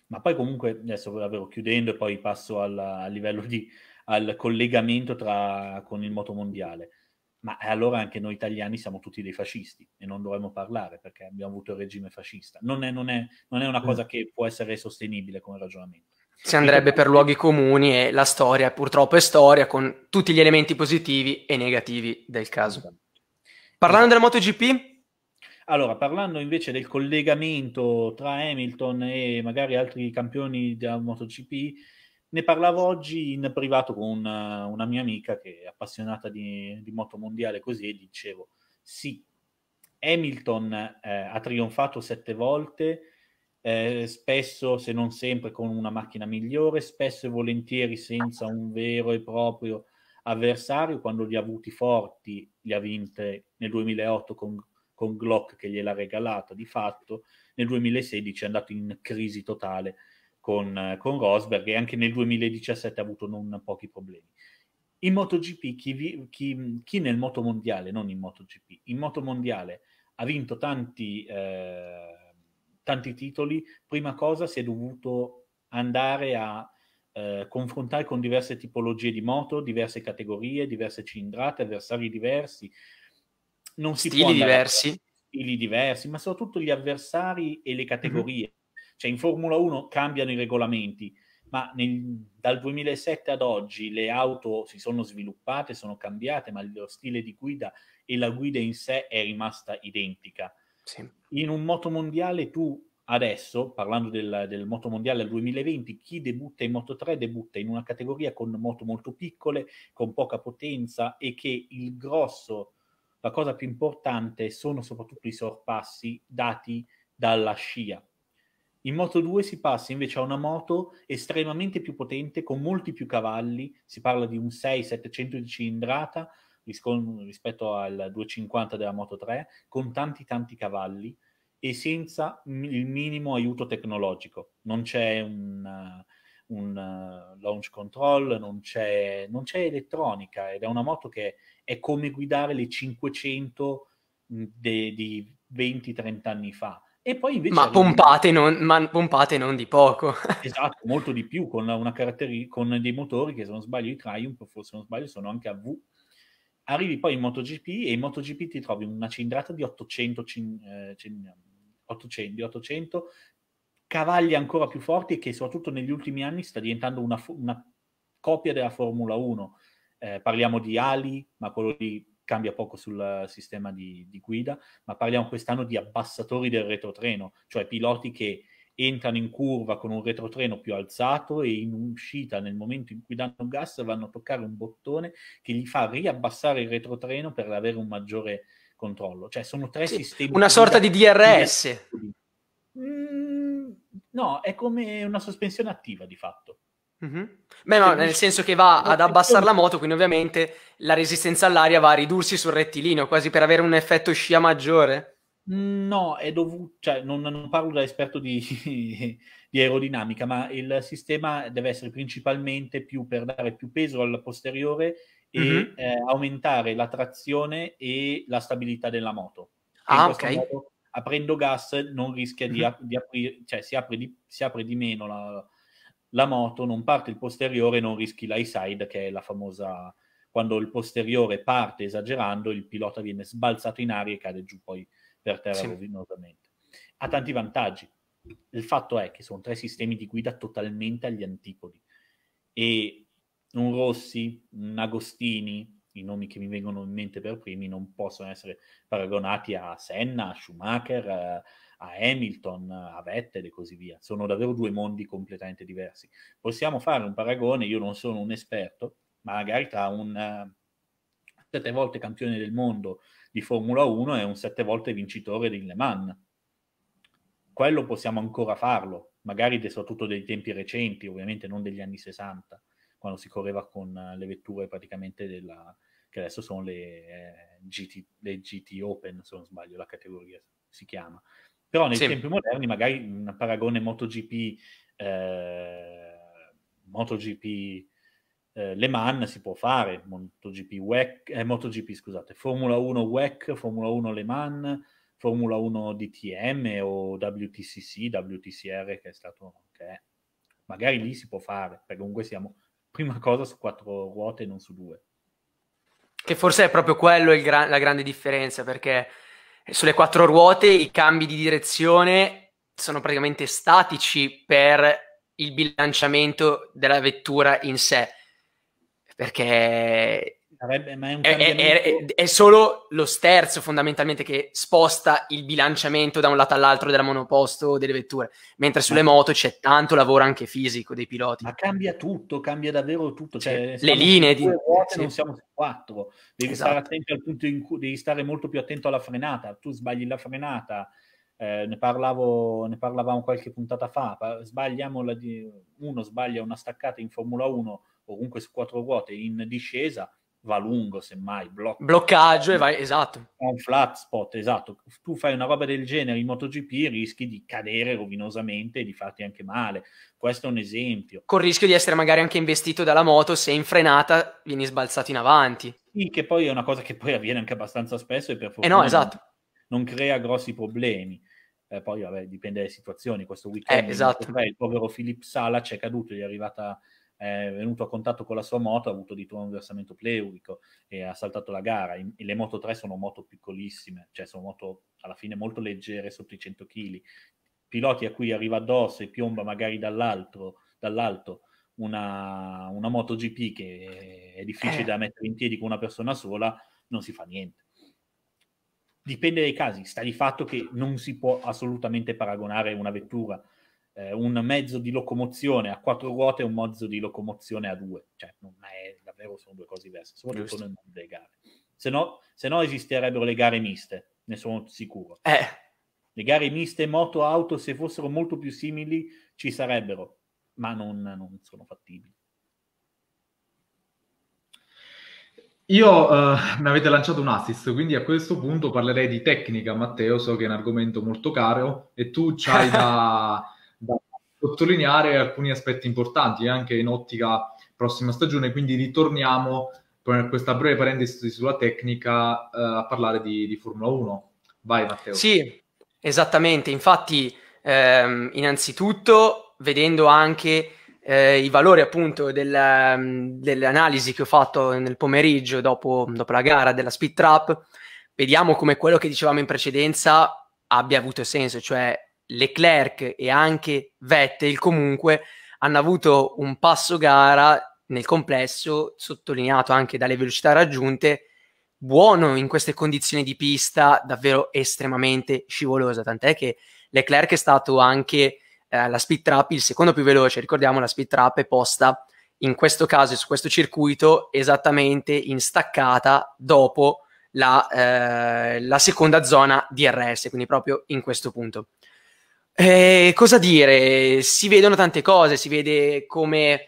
Ma poi comunque, adesso davvero chiudendo e poi passo al, al livello di al collegamento tra, con il moto mondiale. Ma eh, allora anche noi italiani siamo tutti dei fascisti e non dovremmo parlare perché abbiamo avuto il regime fascista. Non è, non è, non è una mm. cosa che può essere sostenibile come ragionamento si andrebbe per luoghi comuni e la storia purtroppo è storia con tutti gli elementi positivi e negativi del caso. Esatto. Parlando della MotoGP? Allora, parlando invece del collegamento tra Hamilton e magari altri campioni della MotoGP, ne parlavo oggi in privato con una, una mia amica che è appassionata di, di, moto mondiale così e dicevo, sì, Hamilton eh, ha trionfato sette volte, eh, spesso se non sempre con una macchina migliore, spesso e volentieri senza un vero e proprio avversario, quando li ha avuti forti li ha vinte nel 2008 con, con Glock che gliel'ha regalata di fatto, nel 2016 è andato in crisi totale con, con Rosberg e anche nel 2017 ha avuto non pochi problemi. In MotoGP, chi, vi, chi, chi nel motomondiale, non in MotoGP, in motomondiale ha vinto tanti eh, tanti titoli, prima cosa si è dovuto andare a eh, confrontare con diverse tipologie di moto, diverse categorie, diverse cilindrate, avversari diversi. Non si stili diversi. Stili diversi, ma soprattutto gli avversari e le mhm. categorie. Mm-hmm. Cioè in Formula 1 cambiano i regolamenti, ma nel... dal 2007 ad oggi le auto si sono sviluppate, sono cambiate, ma lo stile di guida e la guida in sé è rimasta identica. Sì in un moto mondiale tu adesso, parlando del, del moto mondiale del 2020, chi debutta in moto 3 debutta in una categoria con moto molto piccole, con poca potenza e che il grosso, la cosa più importante sono soprattutto i sorpassi dati dalla scia. In Moto 2 si passa invece a una moto estremamente più potente, con molti più cavalli, si parla di un 6-700 di cilindrata, rispetto al 250 della Moto 3, con tanti tanti cavalli e senza il minimo aiuto tecnologico. Non c'è un, un launch control, non c'è, non c'è elettronica ed è una moto che è come guidare le 500 de, di 20-30 anni fa. E poi invece ma, arriva... pompate non, ma pompate non di poco. esatto, molto di più, con, una caratteri- con dei motori che se non sbaglio i Triumph, forse non sbaglio, sono anche a V arrivi poi in MotoGP e in MotoGP ti trovi una cilindrata di 800, cin, eh, cin, 800, 800 cavalli ancora più forti che soprattutto negli ultimi anni sta diventando una, una copia della Formula 1. Eh, parliamo di ali, ma quello lì cambia poco sul sistema di, di guida, ma parliamo quest'anno di abbassatori del retrotreno, cioè piloti che entrano in curva con un retrotreno più alzato e in uscita nel momento in cui danno gas vanno a toccare un bottone che gli fa riabbassare il retrotreno per avere un maggiore controllo. Cioè sono tre sì, sistemi... Una sorta di DRS. Mm, no, è come una sospensione attiva di fatto. Mm-hmm. Beh, no, cioè, nel senso che va ad abbassare la moto, quindi ovviamente la resistenza all'aria va a ridursi sul rettilineo, quasi per avere un effetto scia maggiore. No, è dovuto, cioè, non, non, parlo da esperto di, di, aerodinamica, ma il sistema deve essere principalmente più per dare più peso al posteriore e mm-hmm. eh, aumentare la trazione e la stabilità della moto. Ah, ok. Modo, aprendo gas non rischia mm-hmm. di, aprire, cioè si apre di, si apre di meno la, la, moto, non parte il posteriore, non rischi l'high side, che è la famosa quando il posteriore parte esagerando, il pilota viene sbalzato in aria e cade giù poi per terra sì. rovinosamente. Ha tanti vantaggi. Il fatto è che sono tre sistemi di guida totalmente agli antipodi e un Rossi, un Agostini, i nomi che mi vengono in mente per primi, non possono essere paragonati a Senna, a Schumacher, a Hamilton, a Vettel e così via. Sono davvero due mondi completamente diversi. Possiamo fare un paragone, io non sono un esperto, ma magari tra un eh, sette volte campione del mondo di Formula 1 è un sette volte vincitore di Le Mans. Quello possiamo ancora farlo, magari soprattutto dei tempi recenti, ovviamente non degli anni 60, quando si correva con eh, le vetture praticamente della, che adesso sono le, eh, GT, le GT Open, se non sbaglio la categoria si chiama. Però nei sì. tempi moderni magari un paragone MotoGP, eh, MotoGP eh, Le Mans si può fare, MotoGP, WEC, eh, MotoGP scusate, Formula 1 WEC, Formula 1 Le Mans, Formula 1 DTM o WTCC, WTCR che è stato, che magari lì si può fare, perché comunque siamo prima cosa su quattro ruote e non su due. Che forse è proprio quello gra- la grande differenza, perché sulle quattro ruote i cambi di direzione sono praticamente statici per il bilanciamento della vettura in sé perché Sarebbe, è, è, è, è, solo lo sterzo fondamentalmente che sposta il bilanciamento da un lato all'altro della monoposto delle vetture, mentre sulle ma... moto c'è tanto lavoro anche fisico dei piloti. Ma cambia tutto, cambia davvero tutto. Cioè, cioè le linee di ruote sì. non siamo su quattro, devi esatto. stare attento al punto in cui devi stare molto più attento alla frenata, tu sbagli la frenata. Eh, ne, parlavo, ne parlavamo qualche puntata fa. Sbagliamo la di... uno sbaglia una staccata in Formula 1 o comunque su quattro ruote in discesa, va lungo semmai, blocca. bloccaggio e vai, esatto. Un flat spot, esatto. Tu fai una roba del genere in MotoGP rischi di cadere rovinosamente e di farti anche male. Questo è un esempio. Con il rischio di essere magari anche investito dalla moto, se in frenata vieni sbalzato in avanti. Sì, che poi è una cosa che poi avviene anche abbastanza spesso e per fortuna eh no, esatto. non, non crea grossi problemi. Eh, poi vabbè, dipende dalle situazioni. Questo eh, weekend eh, esatto. il povero Philip Sala ci è caduto, gli è arrivata è venuto a contatto con la sua moto, ha avuto di turno un versamento pleurico e ha saltato la gara. I, le moto 3 sono moto piccolissime, cioè sono moto alla fine molto leggere, sotto i 100 kg. Piloti a cui arriva addosso e piomba magari dall'alto una, una moto GP che è difficile eh. da mettere in piedi con una persona sola, non si fa niente. Dipende dai casi, sta di fatto che non si può assolutamente paragonare una vettura eh, un mezzo di locomozione a quattro ruote e un mezzo di locomozione a due. Cioè, non è davvero sono due cose diverse, soprattutto Giusto. nel mondo delle gare. Se no, se no esisterebbero le gare miste, ne sono sicuro. Eh. Le gare miste moto-auto, se fossero molto più simili, ci sarebbero, ma non, non sono fattibili. Io uh, mi avete lanciato un assist, quindi a questo punto parlerei di tecnica, Matteo, so che è un argomento molto caro e tu c'hai da, sottolineare alcuni aspetti importanti anche in ottica prossima stagione, quindi ritorniamo con questa breve parentesi sulla tecnica eh, a parlare di, di, Formula 1. Vai Matteo. Sì, esattamente, infatti ehm, innanzitutto vedendo anche eh, i valori appunto del, ehm, dell'analisi che ho fatto nel pomeriggio dopo, dopo la gara della speed trap, vediamo come quello che dicevamo in precedenza abbia avuto senso, cioè Leclerc e anche Vettel comunque hanno avuto un passo gara nel complesso, sottolineato anche dalle velocità raggiunte, buono in queste condizioni di pista davvero estremamente scivolosa, tant'è che Leclerc è stato anche eh, la speed trap il secondo più veloce, ricordiamo la speed trap è posta in questo caso e su questo circuito esattamente in staccata dopo la, eh, la seconda zona di RS, quindi proprio in questo punto. Eh, cosa dire? Si vedono tante cose, si vede come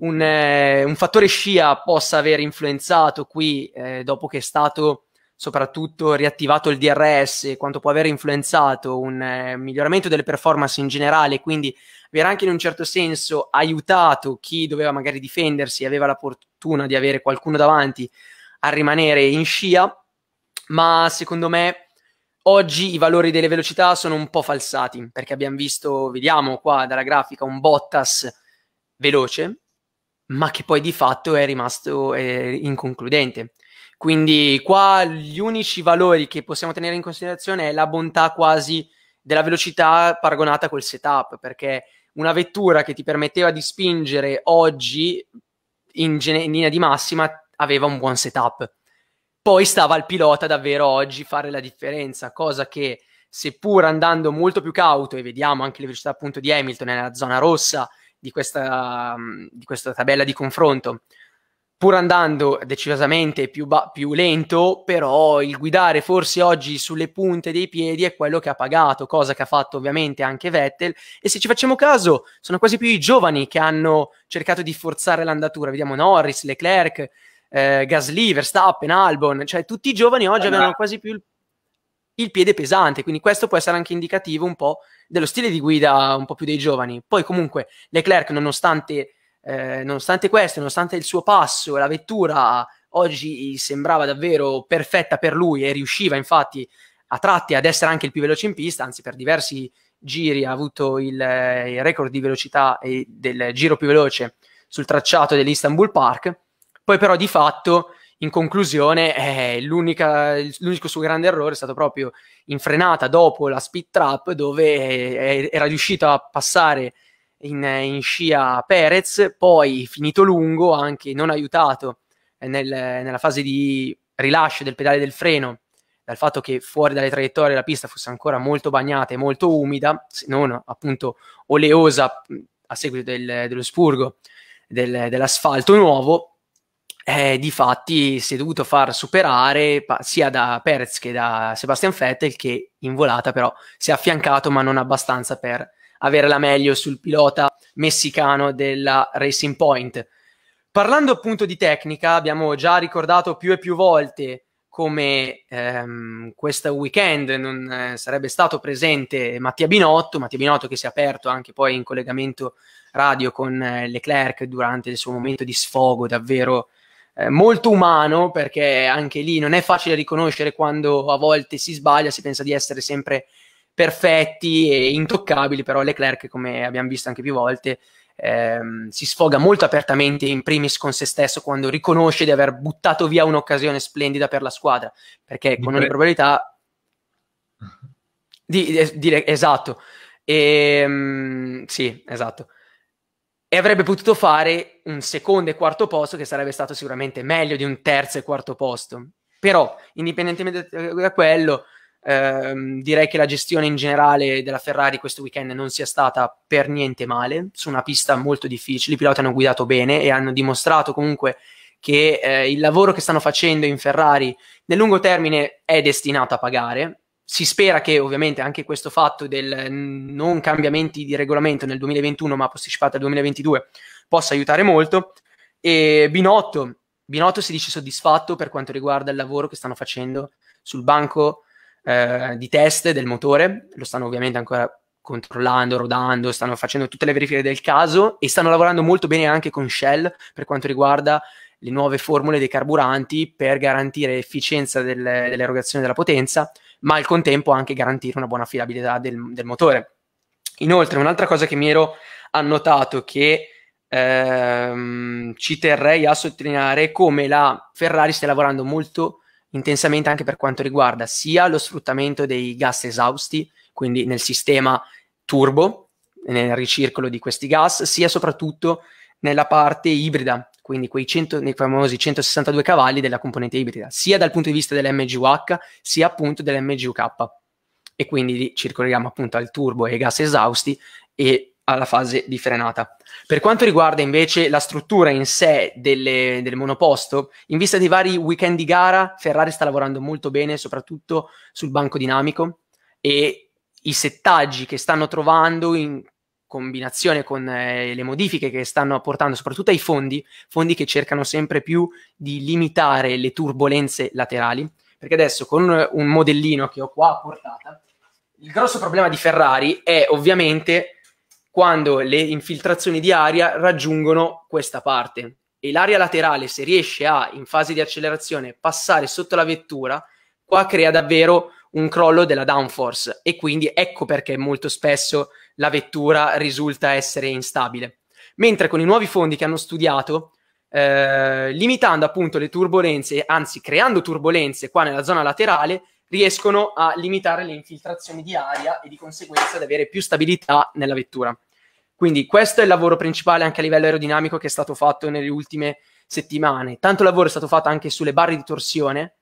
un, eh, un fattore scia possa aver influenzato qui, eh, dopo che è stato soprattutto riattivato il DRS, quanto può aver influenzato un eh, miglioramento delle performance in generale, quindi aver anche in un certo senso aiutato chi doveva magari difendersi, e aveva la fortuna di avere qualcuno davanti a rimanere in scia, ma secondo me Oggi i valori delle velocità sono un po' falsati perché abbiamo visto, vediamo qua dalla grafica, un Bottas veloce, ma che poi di fatto è rimasto eh, inconcludente. Quindi qua gli unici valori che possiamo tenere in considerazione è la bontà quasi della velocità paragonata col setup, perché una vettura che ti permetteva di spingere oggi in, gen- in linea di massima aveva un buon setup. Poi stava al pilota davvero oggi fare la differenza, cosa che seppur andando molto più cauto e vediamo anche le velocità appunto di Hamilton nella zona rossa di questa, mm, di questa tabella di confronto, pur andando decisamente più, ba- più, lento, però il guidare forse oggi sulle punte dei piedi è quello che ha pagato, cosa che ha fatto ovviamente anche Vettel. E se ci facciamo caso, sono quasi più i giovani che hanno cercato di forzare l'andatura. Vediamo Norris, Leclerc, eh, Gasly, Verstappen, Albon, cioè tutti i giovani oggi eh, avevano quasi più il, il, piede pesante, quindi questo può essere anche indicativo un po' dello stile di guida un po' più dei giovani. Poi comunque Leclerc, nonostante, eh, nonostante questo, nonostante il suo passo, la vettura oggi sembrava davvero perfetta per lui e riusciva infatti a tratti ad essere anche il più veloce in pista, anzi per diversi giri ha avuto il, eh, il record di velocità e del giro più veloce sul tracciato dell'Istanbul Park. Poi però di fatto, in conclusione, eh, l'unico suo grande errore è stato proprio in frenata dopo la speed trap dove eh, era riuscito a passare in, in scia Perez, poi finito lungo, anche non aiutato eh, nel, nella fase di rilascio del pedale del freno dal fatto che fuori dalle traiettorie la pista fosse ancora molto bagnata e molto umida, se non appunto oleosa a seguito del, dello spurgo del, dell'asfalto nuovo, eh, fatti si è dovuto far superare pa- sia da Perez che da Sebastian Vettel che in volata però si è affiancato ma non abbastanza per avere la meglio sul pilota messicano della Racing Point. Parlando appunto di tecnica, abbiamo già ricordato più e più volte come ehm, questo weekend non eh, sarebbe stato presente Mattia Binotto, Mattia Binotto che si è aperto anche poi in collegamento radio con eh, Leclerc durante il suo momento di sfogo davvero eh, molto umano perché anche lì non è facile riconoscere quando a volte si sbaglia, si pensa di essere sempre perfetti e intoccabili, però Leclerc, come abbiamo visto anche più volte, ehm, si sfoga molto apertamente in primis con se stesso quando riconosce di aver buttato via un'occasione splendida per la squadra, perché di con pre- ogni probabilità... Di, eh, di, esatto, e, ehm, sì, esatto e avrebbe potuto fare un secondo e quarto posto che sarebbe stato sicuramente meglio di un terzo e quarto posto. Però, indipendentemente da quello, ehm, direi che la gestione in generale della Ferrari questo weekend non sia stata per niente male, su una pista molto difficile, i piloti hanno guidato bene e hanno dimostrato comunque che eh, il lavoro che stanno facendo in Ferrari nel lungo termine è destinato a pagare si spera che ovviamente anche questo fatto del non cambiamenti di regolamento nel 2021 ma posticipato al 2022 possa aiutare molto e Binotto, Binotto si dice soddisfatto per quanto riguarda il lavoro che stanno facendo sul banco eh, di test del motore lo stanno ovviamente ancora controllando, rodando, stanno facendo tutte le verifiche del caso e stanno lavorando molto bene anche con Shell per quanto riguarda le nuove formule dei carburanti per garantire efficienza del, dell'erogazione della potenza ma al contempo anche garantire una buona affidabilità del, del motore. Inoltre, un'altra cosa che mi ero annotato che ehm, ci terrei a sottolineare è come la Ferrari stia lavorando molto intensamente anche per quanto riguarda sia lo sfruttamento dei gas esausti, quindi nel sistema turbo, nel ricircolo di questi gas, sia soprattutto nella parte ibrida, quindi quei, 100, nei famosi 162 cavalli della componente ibrida, sia dal punto di vista dell'MGUH sia appunto dell'MGUK. E quindi lì circoliamo appunto al turbo e ai gas esausti e alla fase di frenata. Per quanto riguarda invece la struttura in sé delle, del monoposto, in vista dei vari weekend di gara, Ferrari sta lavorando molto bene, soprattutto sul banco dinamico e i settaggi che stanno trovando in combinazione con eh, le modifiche che stanno apportando soprattutto ai fondi, fondi che cercano sempre più di limitare le turbulenze laterali, perché adesso con un modellino che ho qua a portata, il grosso problema di Ferrari è ovviamente quando le infiltrazioni di aria raggiungono questa parte e l'aria laterale se riesce a in fase di accelerazione passare sotto la vettura, qua crea davvero un crollo della downforce e quindi ecco perché molto spesso la vettura risulta essere instabile. Mentre con i nuovi fondi che hanno studiato, eh, limitando appunto le turbulenze, anzi creando turbulenze qua nella zona laterale, riescono a limitare le infiltrazioni di aria e di conseguenza ad avere più stabilità nella vettura. Quindi questo è il lavoro principale anche a livello aerodinamico che è stato fatto nelle ultime settimane. Tanto lavoro è stato fatto anche sulle barre di torsione,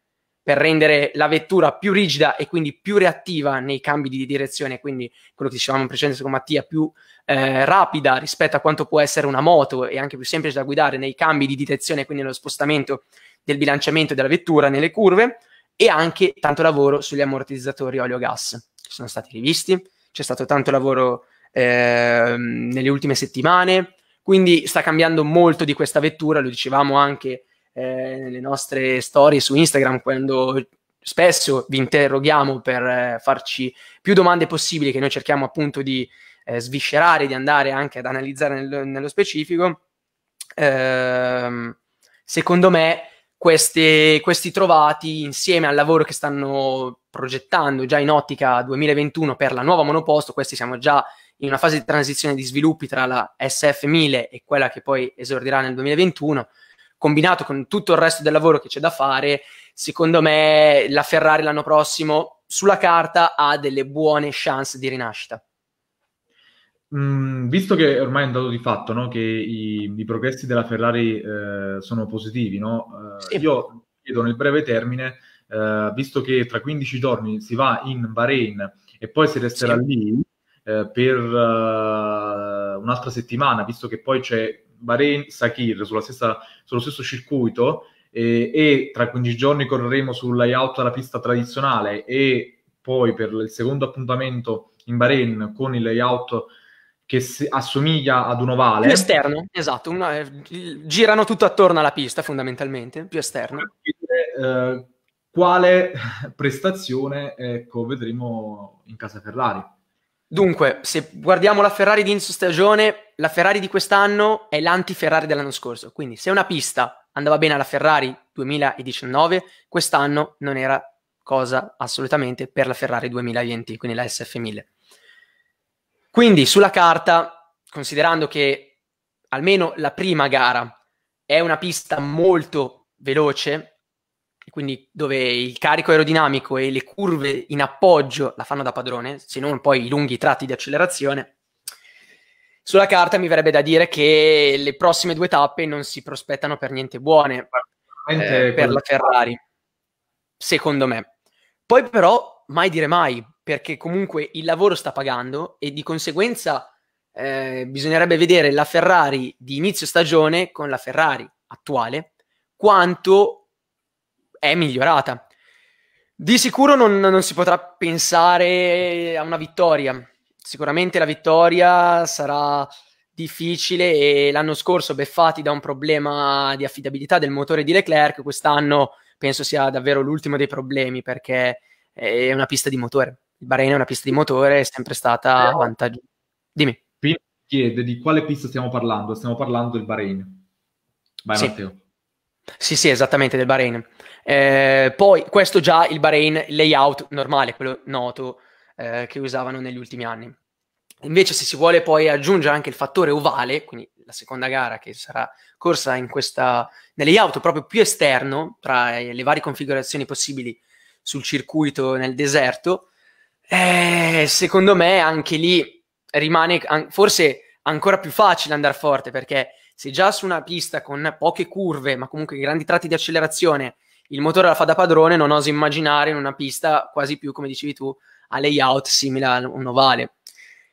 per rendere la vettura più rigida e quindi più reattiva nei cambi di direzione, quindi quello che dicevamo in precedenza con Mattia, più eh, rapida rispetto a quanto può essere una moto e anche più semplice da guidare nei cambi di direzione, quindi nello spostamento del bilanciamento della vettura nelle curve e anche tanto lavoro sugli ammortizzatori olio-gas che sono stati rivisti, c'è stato tanto lavoro eh, nelle ultime settimane, quindi sta cambiando molto di questa vettura, lo dicevamo anche eh, nelle nostre storie su Instagram quando spesso vi interroghiamo per eh, farci più domande possibili che noi cerchiamo appunto di eh, sviscerare, di andare anche ad analizzare nel, nello specifico. Eh, secondo me queste, questi trovati insieme al lavoro che stanno progettando già in ottica 2021 per la nuova monoposto, questi siamo già in una fase di transizione di sviluppi tra la SF1000 e quella che poi esordirà nel 2021, combinato con tutto il resto del lavoro che c'è da fare, secondo me la Ferrari l'anno prossimo sulla carta ha delle buone chance di rinascita. Mm, visto che ormai è un dato di fatto no, che i, i, progressi della Ferrari eh, sono positivi, no? eh, sì. io chiedo nel breve termine, eh, visto che tra 15 giorni si va in Bahrain e poi si resterà sì. lì eh, per eh, un'altra settimana, visto che poi c'è Bahrain Sakir stessa, sullo stesso circuito eh, e tra 15 giorni correremo sul layout della pista tradizionale e poi per il secondo appuntamento in Bahrain con il layout che assomiglia ad un ovale. Più esterno, esatto, una, girano tutto attorno alla pista fondamentalmente, più esterno. Eh, quale prestazione ecco, vedremo in casa Ferrari? Dunque, se guardiamo la Ferrari di inizio stagione, la Ferrari di quest'anno è l'anti-Ferrari dell'anno scorso. Quindi, se una pista andava bene alla Ferrari 2019, quest'anno non era cosa assolutamente per la Ferrari 2020, quindi la SF1000. Quindi, sulla carta, considerando che almeno la prima gara è una pista molto veloce, quindi dove il carico aerodinamico e le curve in appoggio la fanno da padrone, se non poi i lunghi tratti di accelerazione, sulla carta mi verrebbe da dire che le prossime due tappe non si prospettano per niente buone eh, per la Ferrari, secondo me. Poi però mai dire mai, perché comunque il lavoro sta pagando e di conseguenza eh, bisognerebbe vedere la Ferrari di inizio stagione con la Ferrari attuale, quanto è migliorata. Di sicuro non, non si potrà pensare a una vittoria. Sicuramente la vittoria sarà difficile e l'anno scorso beffati da un problema di affidabilità del motore di Leclerc, quest'anno penso sia davvero l'ultimo dei problemi perché è una pista di motore. Il Bahrain è una pista di motore, è sempre stata no. vantaggiosa. Dimmi. chiede di quale pista stiamo parlando? Stiamo parlando del Bahrain. Vai sì. Matteo. Sì, sì, esattamente, del Bahrain. Eh, poi, questo già il Bahrain layout normale, quello noto eh, che usavano negli ultimi anni. Invece, se si vuole poi aggiungere anche il fattore ovale, quindi la seconda gara che sarà corsa in questa, nel layout proprio più esterno, tra le varie configurazioni possibili sul circuito nel deserto, eh, secondo me anche lì rimane, forse ancora più facile andare forte perché se già su una pista con poche curve, ma comunque grandi tratti di accelerazione, il motore la fa da padrone, non oso immaginare in una pista quasi più, come dicevi tu, a layout simile a un ovale.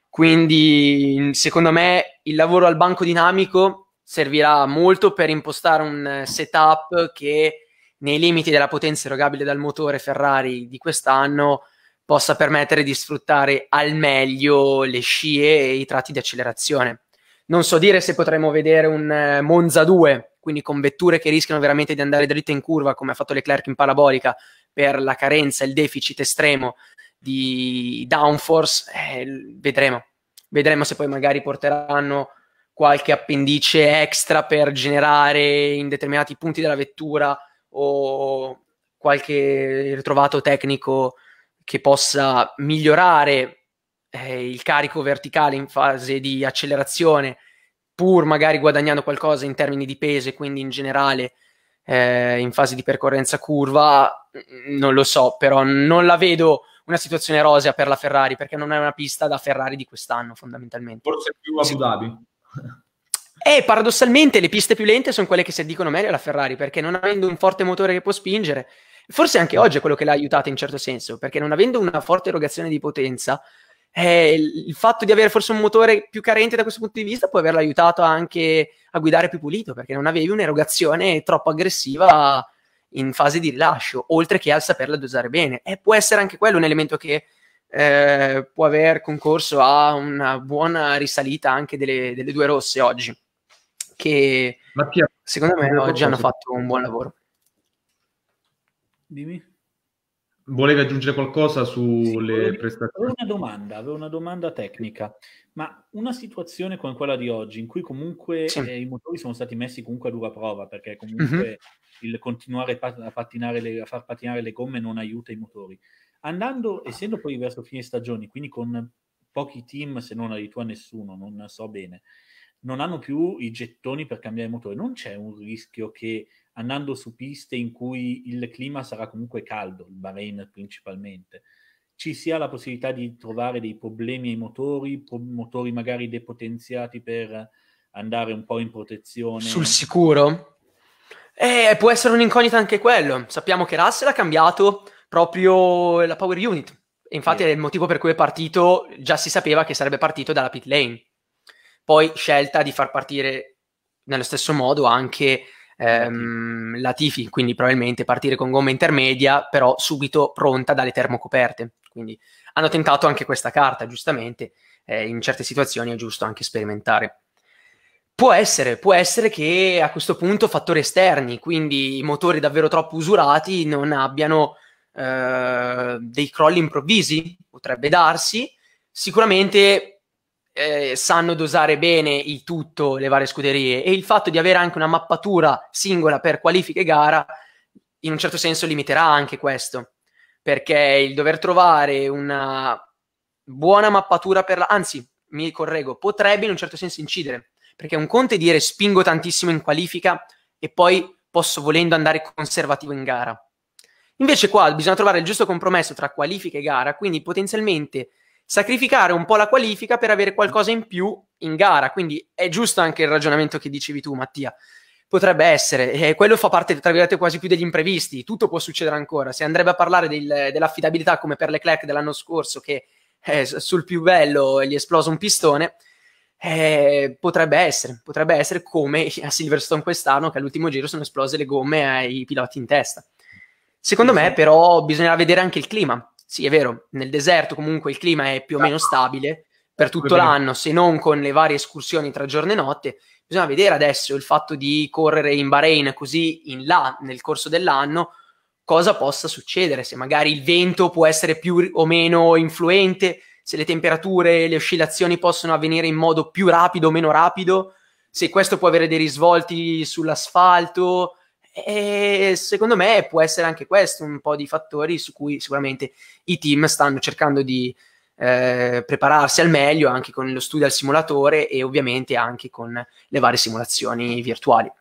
Quindi, secondo me, il lavoro al banco dinamico servirà molto per impostare un setup che, nei limiti della potenza erogabile dal motore Ferrari di quest'anno, possa permettere di sfruttare al meglio le scie e i tratti di accelerazione. Non so dire se potremo vedere un eh, Monza 2, quindi con vetture che rischiano veramente di andare dritte in curva, come ha fatto Leclerc in parabolica, per la carenza, il deficit estremo di downforce, eh, vedremo. Vedremo se poi magari porteranno qualche appendice extra per generare in determinati punti della vettura o qualche ritrovato tecnico che possa migliorare eh, il carico verticale in fase di accelerazione, pur magari guadagnando qualcosa in termini di peso e quindi in generale eh, in fase di percorrenza curva, non lo so, però non la vedo una situazione rosea per la Ferrari perché non è una pista da Ferrari di quest'anno fondamentalmente. Forse più Abu Dhabi. E eh, paradossalmente le piste più lente sono quelle che si addicono meglio alla Ferrari perché non avendo un forte motore che può spingere, Forse anche oggi è quello che l'ha aiutata in certo senso, perché non avendo una forte erogazione di potenza, eh, il fatto di avere forse un motore più carente da questo punto di vista può averla aiutato anche a guidare più pulito, perché non avevi un'erogazione troppo aggressiva in fase di rilascio, oltre che al saperla dosare bene. E può essere anche quello un elemento che eh, può aver concorso a una buona risalita anche delle, delle due rosse oggi, che Mattia, secondo me oggi hanno fatto un buon lavoro. Dimmi. Volevi aggiungere qualcosa sulle sì, prestazioni? Una domanda, avevo una domanda tecnica, ma una situazione come quella di oggi, in cui comunque sì. eh, i motori sono stati messi comunque a dura prova, perché comunque mm-hmm. il continuare a, patinare le, a far patinare le gomme non aiuta i motori. Andando, essendo poi verso fine stagione, quindi con pochi team, se non addirittura nessuno, non so bene, non hanno più i gettoni per cambiare motore, non c'è un rischio che andando su piste in cui il clima sarà comunque caldo, il Bahrain principalmente, ci sia la possibilità di trovare dei problemi ai motori, pro- motori magari depotenziati per andare un po' in protezione. Sul sicuro? Eh, può essere un'incognita anche quello. Sappiamo che Russell ha cambiato proprio la power unit. Infatti, sì. è il motivo per cui è partito. Già si sapeva che sarebbe partito dalla pit lane. Poi scelta di far partire nello stesso modo anche ehm, la Tifi, quindi probabilmente partire con gomma intermedia, però subito pronta dalle termocoperte. Quindi hanno tentato anche questa carta, giustamente, eh, in certe situazioni è giusto anche sperimentare. Può essere, può essere che a questo punto fattori esterni, quindi i motori davvero troppo usurati, non abbiano eh, dei crolli improvvisi, potrebbe darsi. Sicuramente eh, sanno dosare bene il tutto, le varie scuderie, e il fatto di avere anche una mappatura singola per qualifiche e gara, in un certo senso limiterà anche questo, perché il dover trovare una buona mappatura per la... anzi, mi correggo, potrebbe in un certo senso incidere, perché un conto è dire spingo tantissimo in qualifica e poi posso volendo andare conservativo in gara. Invece qua bisogna trovare il giusto compromesso tra qualifica e gara, quindi potenzialmente sacrificare un po' la qualifica per avere qualcosa in più in gara. Quindi è giusto anche il ragionamento che dicevi tu, Mattia. Potrebbe essere, e quello fa parte, tra virgolette, quasi più degli imprevisti. Tutto può succedere ancora. Se andrebbe a parlare del, dell'affidabilità come per Leclerc dell'anno scorso, che eh, sul più bello gli è esploso un pistone, eh, potrebbe essere, potrebbe essere come a Silverstone quest'anno, che all'ultimo giro sono esplose le gomme ai piloti in testa. Secondo me, però, bisognerà vedere anche il clima sì, è vero, nel deserto comunque il clima è più o meno stabile per tutto l'anno, se non con le varie escursioni tra giorno e notte. Bisogna vedere adesso il fatto di correre in Bahrain così in là nel corso dell'anno, cosa possa succedere, se magari il vento può essere più o meno influente, se le temperature, le oscillazioni possono avvenire in modo più rapido o meno rapido, se questo può avere dei risvolti sull'asfalto, e secondo me può essere anche questo un po' di fattori su cui sicuramente i team stanno cercando di eh, prepararsi al meglio anche con lo studio al simulatore e ovviamente anche con le varie simulazioni virtuali.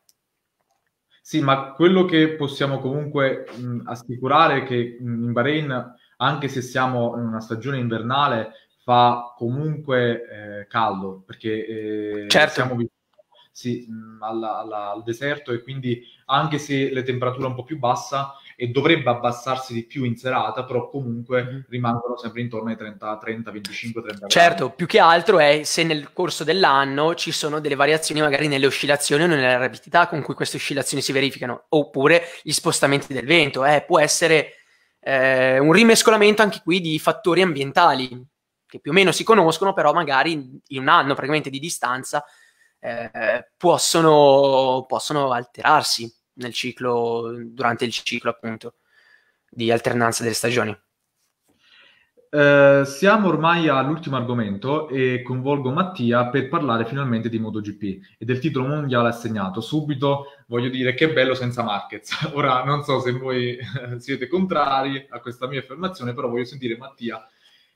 Sì, ma quello che possiamo comunque mh, assicurare è che in Bahrain, anche se siamo in una stagione invernale, fa comunque eh, caldo perché eh, certo. siamo vicini si, alla, alla, al deserto e quindi anche se le temperature un po' più bassa e dovrebbe abbassarsi di più in serata, però comunque mhm. rimangono sempre intorno ai 30, 30 25, 30 Certo, più che altro è se nel corso dell'anno ci sono delle variazioni magari nelle oscillazioni o nella rapidità con cui queste oscillazioni si verificano, oppure gli spostamenti del vento. Eh, può essere eh, un rimescolamento anche qui di fattori ambientali che più o meno si conoscono, però magari in un anno praticamente di distanza eh, possono, possono, alterarsi nel ciclo, durante il ciclo appunto di alternanza delle stagioni. Eh, siamo ormai all'ultimo argomento e coinvolgo Mattia per parlare finalmente di MotoGP e del titolo mondiale assegnato. Subito voglio dire che è bello senza Marquez. Ora non so se voi eh, siete contrari a questa mia affermazione, però voglio sentire Mattia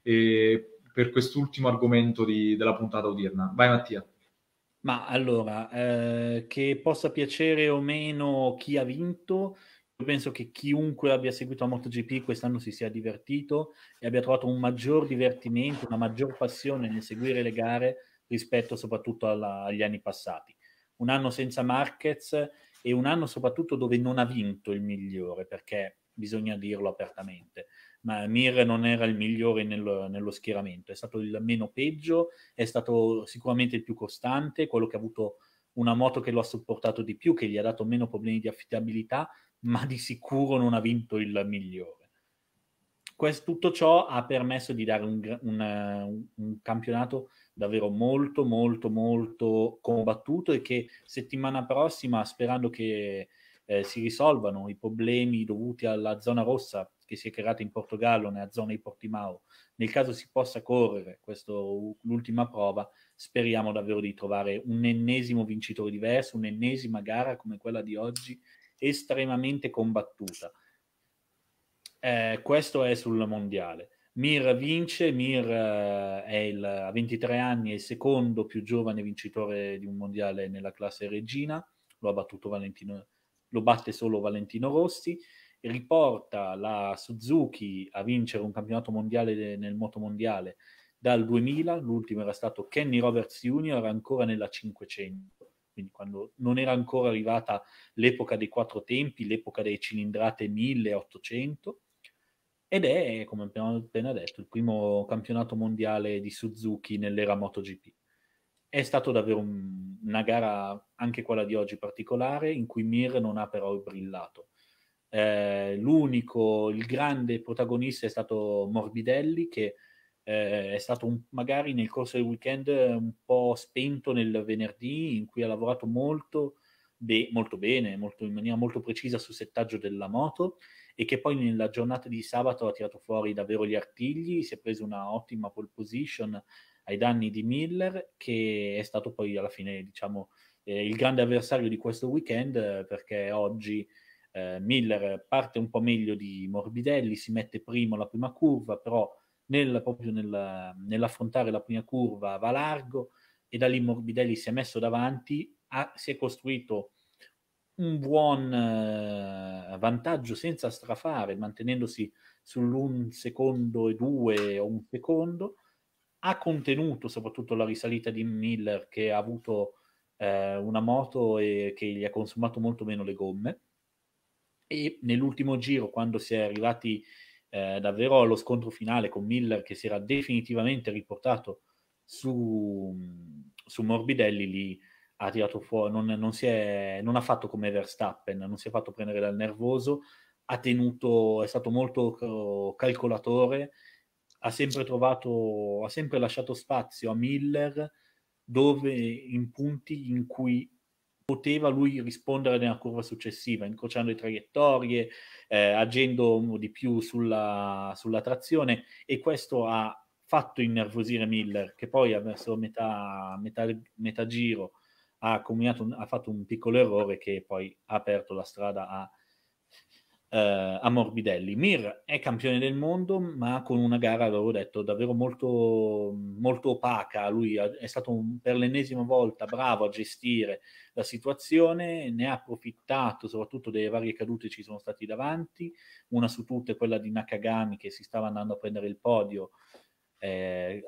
eh, per quest'ultimo argomento di, della puntata odierna. Vai Mattia. Ma allora, eh, che possa piacere o meno chi ha vinto, io penso che chiunque abbia seguito la MotoGP quest'anno si sia divertito e abbia trovato un maggior divertimento, una maggior passione nel seguire le gare rispetto soprattutto alla, agli anni passati. Un anno senza Marquez e un anno soprattutto dove non ha vinto il migliore, perché bisogna dirlo apertamente ma Mir non era il migliore nel, nello schieramento, è stato il meno peggio, è stato sicuramente il più costante, quello che ha avuto una moto che lo ha sopportato di più, che gli ha dato meno problemi di affidabilità, ma di sicuro non ha vinto il migliore. Questo, tutto ciò ha permesso di dare un, un, un campionato davvero molto, molto, molto combattuto e che settimana prossima, sperando che eh, si risolvano i problemi dovuti alla zona rossa che si è creata in Portogallo, nella zona di Portimao, nel caso si possa correre questo, l'ultima prova, speriamo davvero di trovare un ennesimo vincitore diverso, un'ennesima gara come quella di oggi, estremamente combattuta. Eh, questo è sul mondiale. Mir vince, Mir eh, il, a 23 anni è il secondo più giovane vincitore di un mondiale nella classe regina, lo ha battuto Valentino, lo batte solo Valentino Rossi riporta la Suzuki a vincere un campionato mondiale nel moto mondiale dal 2000, l'ultimo era stato Kenny Roberts Jr. ancora nella 500, quindi quando non era ancora arrivata l'epoca dei quattro tempi, l'epoca delle cilindrate 1800 ed è, come abbiamo appena detto, il primo campionato mondiale di Suzuki nell'era MotoGP. È stata davvero un, una gara, anche quella di oggi particolare, in cui Mir non ha però brillato eh, l'unico, il grande protagonista è stato Morbidelli che eh, è stato un, magari nel corso del weekend un po' spento nel venerdì in cui ha lavorato molto, be- molto bene, molto, in maniera molto precisa sul settaggio della moto e che poi nella giornata di sabato ha tirato fuori davvero gli artigli, si è preso una ottima pole position ai danni di Miller che è stato poi alla fine diciamo eh, il grande avversario di questo weekend eh, perché oggi eh, Miller parte un po' meglio di Morbidelli, si mette primo alla prima curva, però nel, proprio nel, nell'affrontare la prima curva va largo e da lì Morbidelli si è messo davanti, ha, si è costruito un buon eh, vantaggio senza strafare, mantenendosi sull'un secondo e due o un secondo, ha contenuto soprattutto la risalita di Miller che ha avuto eh, una moto e che gli ha consumato molto meno le gomme e nell'ultimo giro, quando si è arrivati eh, davvero allo scontro finale con Miller che si era definitivamente riportato su, su Morbidelli, lì ha tirato fuori, non, non, è, non, ha fatto come Verstappen, non si è fatto prendere dal nervoso, ha tenuto, è stato molto calcolatore, ha sempre trovato, ha sempre lasciato spazio a Miller dove in punti in cui poteva lui rispondere nella curva successiva, incrociando le traiettorie, eh, agendo di più sulla, sulla, trazione e questo ha fatto innervosire Miller, che poi verso metà, metà, metà giro ha, un, ha fatto un piccolo errore che poi ha aperto la strada a eh, a Morbidelli. Mir è campione del mondo, ma con una gara, avevo detto, davvero molto, molto opaca. Lui è stato un, per l'ennesima volta bravo a gestire la situazione, ne ha approfittato soprattutto delle varie cadute che ci sono stati davanti, una su tutte quella di Nakagami che si stava andando a prendere il podio. Eh,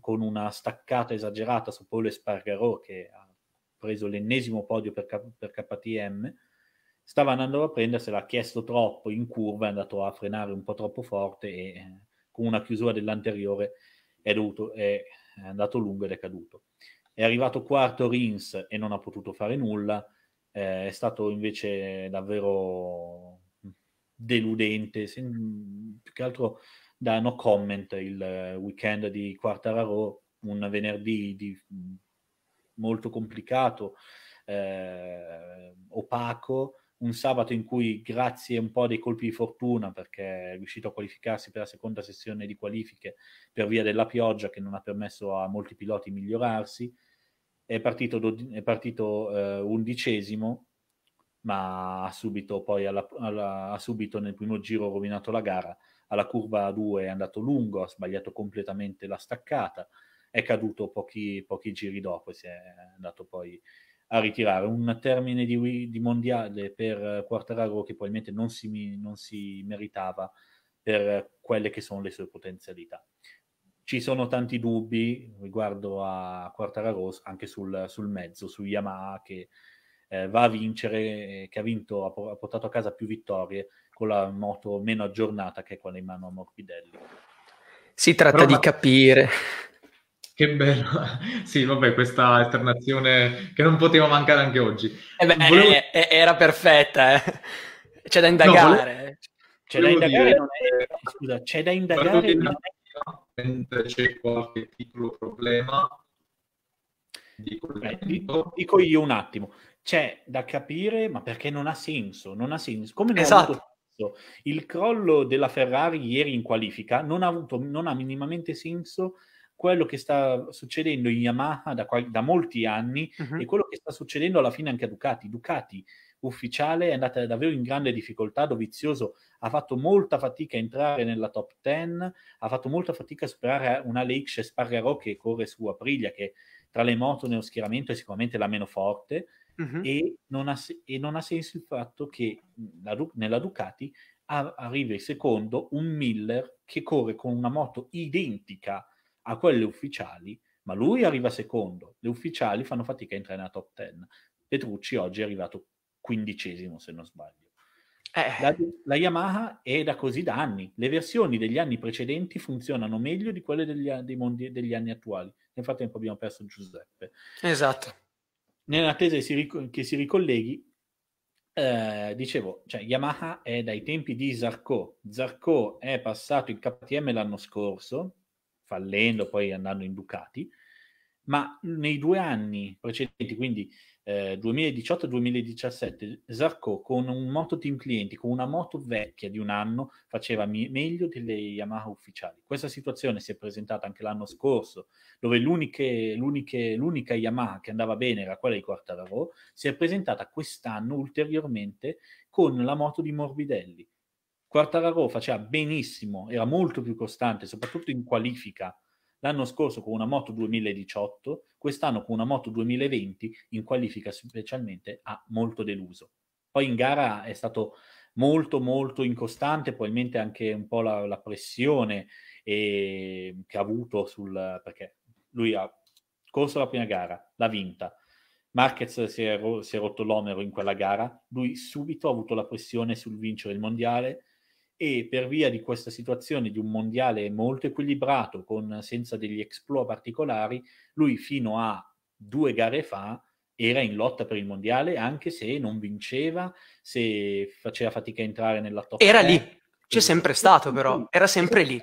con una staccata esagerata su Paolo Espargarò che ha preso l'ennesimo podio per, K- per KTM stava andando a prendersela, ha chiesto troppo in curva, è andato a frenare un po' troppo forte e eh, con una chiusura dell'anteriore è, dovuto, è andato lungo ed è caduto. È arrivato quarto Rins e non ha potuto fare nulla, eh, è stato invece davvero mm, deludente, Sem- mm, più che altro da no comment il weekend di Quartararo, un venerdì di, mm, molto complicato, eh, opaco, un sabato in cui grazie un po' dei colpi di fortuna perché è riuscito a qualificarsi per la seconda sessione di qualifiche per via della pioggia che non ha permesso a molti piloti di migliorarsi è partito, do- è partito eh, undicesimo ma ha subito, alla, alla, ha subito nel primo giro rovinato la gara alla curva 2 è andato lungo ha sbagliato completamente la staccata è caduto pochi, pochi giri dopo e si è andato poi a ritirare. Un termine di, di mondiale per Quartararo che probabilmente non si, non si meritava per quelle che sono le sue potenzialità ci sono tanti dubbi riguardo a Quartararo anche sul, sul, mezzo, su Yamaha che eh, va a vincere, eh, che ha vinto, ha portato a casa più vittorie con la moto meno aggiornata che è quella in mano a Morbidelli. Si tratta Però, di ma... capire. Che bello, sì, vabbè, questa alternazione che non poteva mancare anche oggi. Eh beh, volevo... Eh, eh, era perfetta, eh. c'è da indagare. C'è da indagare, Scusa, c'è da indagare. Mentre c'è qualche piccolo problema, dico, beh, dico, io un attimo. C'è da capire, ma perché non ha senso? Non ha senso. Come non esatto. ha senso? Il crollo della Ferrari ieri in qualifica non ha, avuto, non ha minimamente senso quello che sta succedendo in Yamaha da, da molti anni uh-huh. e quello che sta succedendo alla fine anche a Ducati. Ducati ufficiale è andata davvero in grande difficoltà, Dovizioso ha fatto molta fatica a entrare nella top 10, ha fatto molta fatica a superare una Leix Spargarò che corre su Aprilia, che tra le moto nello schieramento è sicuramente la meno forte, uh-huh. e, non ha, e, non ha, senso il fatto che la, nella Ducati arrivi secondo un Miller che corre con una moto identica a quelle ufficiali, ma lui arriva secondo, le ufficiali fanno fatica a entrare nella top 10. Petrucci oggi è arrivato quindicesimo, se non sbaglio. Eh. La, la, Yamaha è da così da anni. Le versioni degli anni precedenti funzionano meglio di quelle degli, dei mondi, degli anni attuali. Nel frattempo abbiamo perso Giuseppe. Esatto. Nell'attesa che si, ricolleghi, eh, dicevo, cioè, Yamaha è dai tempi di Zarco. Zarco è passato in KTM l'anno scorso, fallendo, poi andando in Ducati, ma nei due anni precedenti, quindi eh, 2018-2017, Zarco con un moto team clienti, con una moto vecchia di un anno, faceva mi- meglio delle Yamaha ufficiali. Questa situazione si è presentata anche l'anno scorso, dove l'uniche, l'uniche, l'unica Yamaha che andava bene era quella di Quartararo, si è presentata quest'anno ulteriormente con la moto di Morbidelli Quartararo faceva benissimo, era molto più costante, soprattutto in qualifica. L'anno scorso con una moto 2018, quest'anno con una moto 2020, in qualifica specialmente ha molto deluso. Poi in gara è stato molto molto incostante, probabilmente anche un po' la, la pressione eh, che ha avuto sul... perché lui ha corso la prima gara, l'ha vinta, Marquez si è, ro- si è, rotto l'omero in quella gara, lui subito ha avuto la pressione sul vincere il mondiale, e per via di questa situazione di un mondiale molto equilibrato, con, senza degli exploit particolari, lui fino a due gare fa era in lotta per il mondiale, anche se non vinceva, se faceva fatica a entrare nella top. Era 3. lì, c'è sempre stato però, era sempre lì.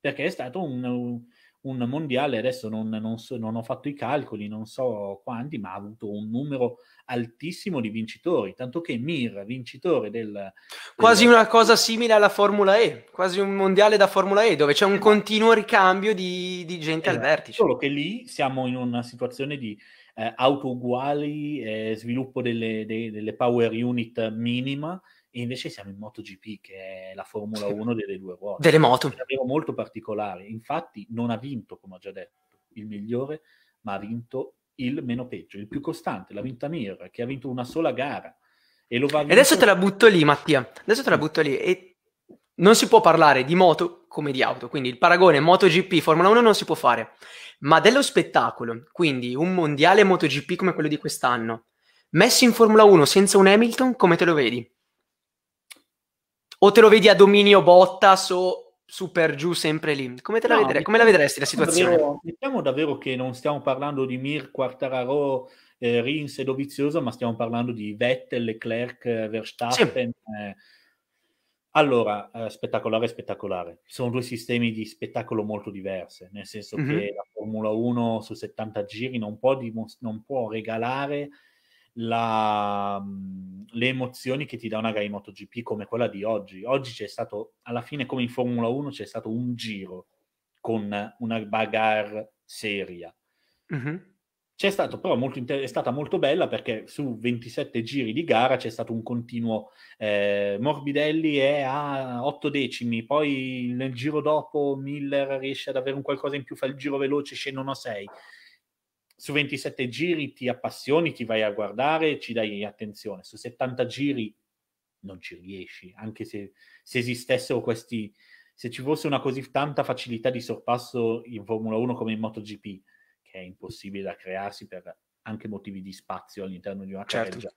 Perché è stato un, un mondiale, adesso non, non, so, non, ho fatto i calcoli, non so quanti, ma ha avuto un numero altissimo di vincitori, tanto che Mir, vincitore del... Quasi del... una cosa simile alla Formula E, quasi un mondiale da Formula E, dove c'è un esatto. continuo ricambio di, di gente eh, al esatto. vertice. Solo che lì siamo in una situazione di eh, auto uguali, eh, sviluppo delle, de, delle power unit minima, e invece siamo in MotoGP, che è la Formula 1 delle due ruote. Delle moto. È davvero molto particolare. Infatti non ha vinto, come ho già detto, il migliore, ma ha vinto il meno peggio, il più costante, l'ha vinta Mir, che ha vinto una sola gara. E, lo va e adesso te la butto lì, Mattia. Adesso te la butto lì. E non si può parlare di moto come di auto, quindi il paragone MotoGP Formula 1 non si può fare, ma dello spettacolo, quindi un mondiale MotoGP come quello di quest'anno, messo in Formula 1 senza un Hamilton, come te lo vedi? o te lo vedi a dominio Bottas o super giù sempre lì. Come, te la, vedrei, mettiamo, come la, vedresti la situazione? Davvero, mettiamo davvero che non stiamo parlando di Mir, Quartararo, eh, Rins e Dovizioso, ma stiamo parlando di Vettel, Leclerc, eh, Verstappen. Sì. Eh. Allora, eh, spettacolare, spettacolare. Sono due sistemi di spettacolo molto diversi, nel senso mm-hmm. che la Formula 1 su 70 giri non può, dimos- non può regalare la, mhmm, le emozioni che ti dà una gara in MotoGP come quella di oggi. Oggi c'è stato, alla fine come in Formula 1, c'è stato un giro con una bagarre seria. Mm-hmm. C'è stato però molto inter- è stata molto bella perché su 27 giri di gara c'è stato un continuo eh, Morbidelli è a 8 decimi, poi nel giro dopo Miller riesce ad avere un qualcosa in più, fa il giro veloce, scendono a 6 su 27 giri ti appassioni, ti vai a guardare, ci dai attenzione. Su 70 giri non ci riesci, anche se, se esistessero questi, se ci fosse una così tanta facilità di sorpasso in Formula 1 come in MotoGP, che è impossibile da crearsi per anche motivi di spazio all'interno di una certo. Carreggia.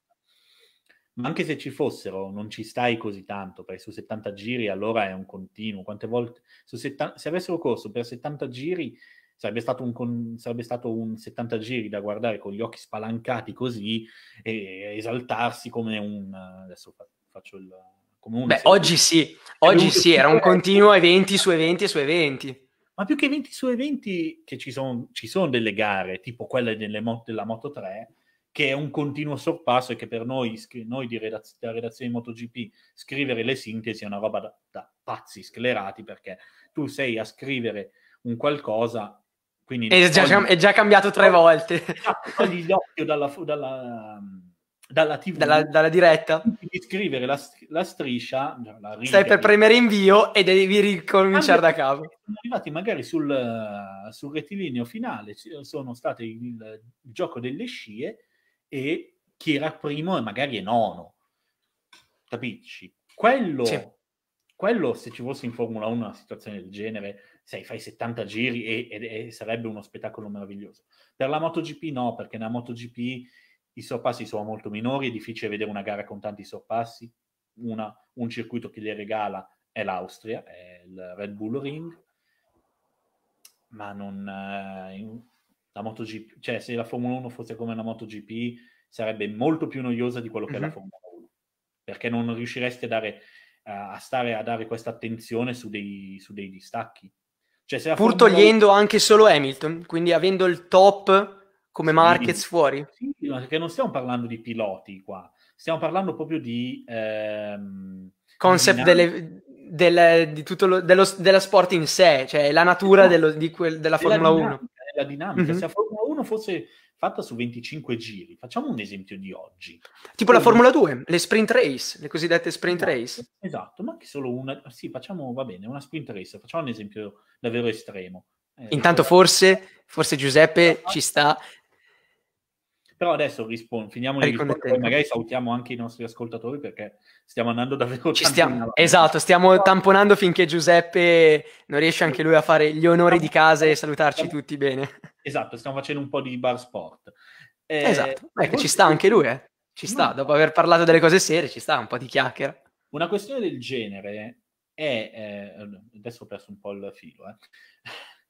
Ma anche se ci fossero, non ci stai così tanto, perché su 70 giri allora è un continuo. Quante volte, 70, se avessero corso per 70 giri Sarebbe stato, un, sarebbe stato un 70 giri da guardare con gli occhi spalancati così e esaltarsi come un... Adesso faccio il... Come un Beh, oggi sì, oggi sì, era un continuo eventi su eventi su eventi ma più che eventi su eventi che ci sono son delle gare tipo quelle mo- della Moto 3 che è un continuo sorpasso e che per noi, noi di redaz- della redazione di MotoGP scrivere le sintesi è una roba da, da pazzi sclerati perché tu sei a scrivere un qualcosa quindi è, già, togli, è già cambiato tre volte. Togli l'occhio dalla, dalla, dalla TV, dalla, dalla diretta. Devi scrivere la, la striscia. Cioè la Stai per premere invio e devi ricominciare da capo. Sono arrivati magari sul, sul rettilineo finale, sono state il, il gioco delle scie e chi era primo e magari è nono. Capisci? Quello, sì. quello, se ci fosse in Formula 1 una situazione del genere sai, fai 70 giri e, e, e, sarebbe uno spettacolo meraviglioso. Per la MotoGP no, perché nella MotoGP i sorpassi sono molto minori, è difficile vedere una gara con tanti sorpassi, una, un circuito che le regala è l'Austria, è il Red Bull Ring, ma non... Eh, in, la MotoGP, cioè se la Formula 1 fosse come la MotoGP sarebbe molto più noiosa di quello che mm-hmm. è la mhm. Formula 1, perché non riusciresti a dare eh, a stare a dare questa attenzione su dei, su dei distacchi. Cioè, se Pur togliendo 1... anche solo Hamilton, quindi avendo il top come sì, Marquez fuori. Sì, ma perché non stiamo parlando di piloti qua, stiamo parlando proprio di... Ehm, Concept delle, delle, di tutto lo, dello, dello, sport in sé, cioè la natura dello, quel, della Formula 1. La dinamica, mm-hmm. se la Formula 1 fosse fatta su 25 giri, facciamo un esempio di oggi. Tipo Quindi, la Formula 2, le sprint race, le cosiddette sprint esatto, race. Esatto, ma anche solo una, sì, facciamo, va bene, una sprint race, facciamo un esempio davvero estremo. Eh, Intanto però, forse, forse Giuseppe ci sta. Però adesso rispondo, finiamo di rispondere, poi magari salutiamo anche i nostri ascoltatori perché stiamo andando davvero ci stiamo, Esatto, stiamo tamponando finché Giuseppe non riesce anche lui a fare gli onori di casa e salutarci tutti bene. Esatto, stiamo facendo un po' di bar sport. Eh, esatto, Beh, ci sta anche lui, eh. ci sta, dopo aver parlato delle cose serie ci sta un po' di chiacchiera. Una questione del genere è, eh, adesso ho perso un po' il filo, eh.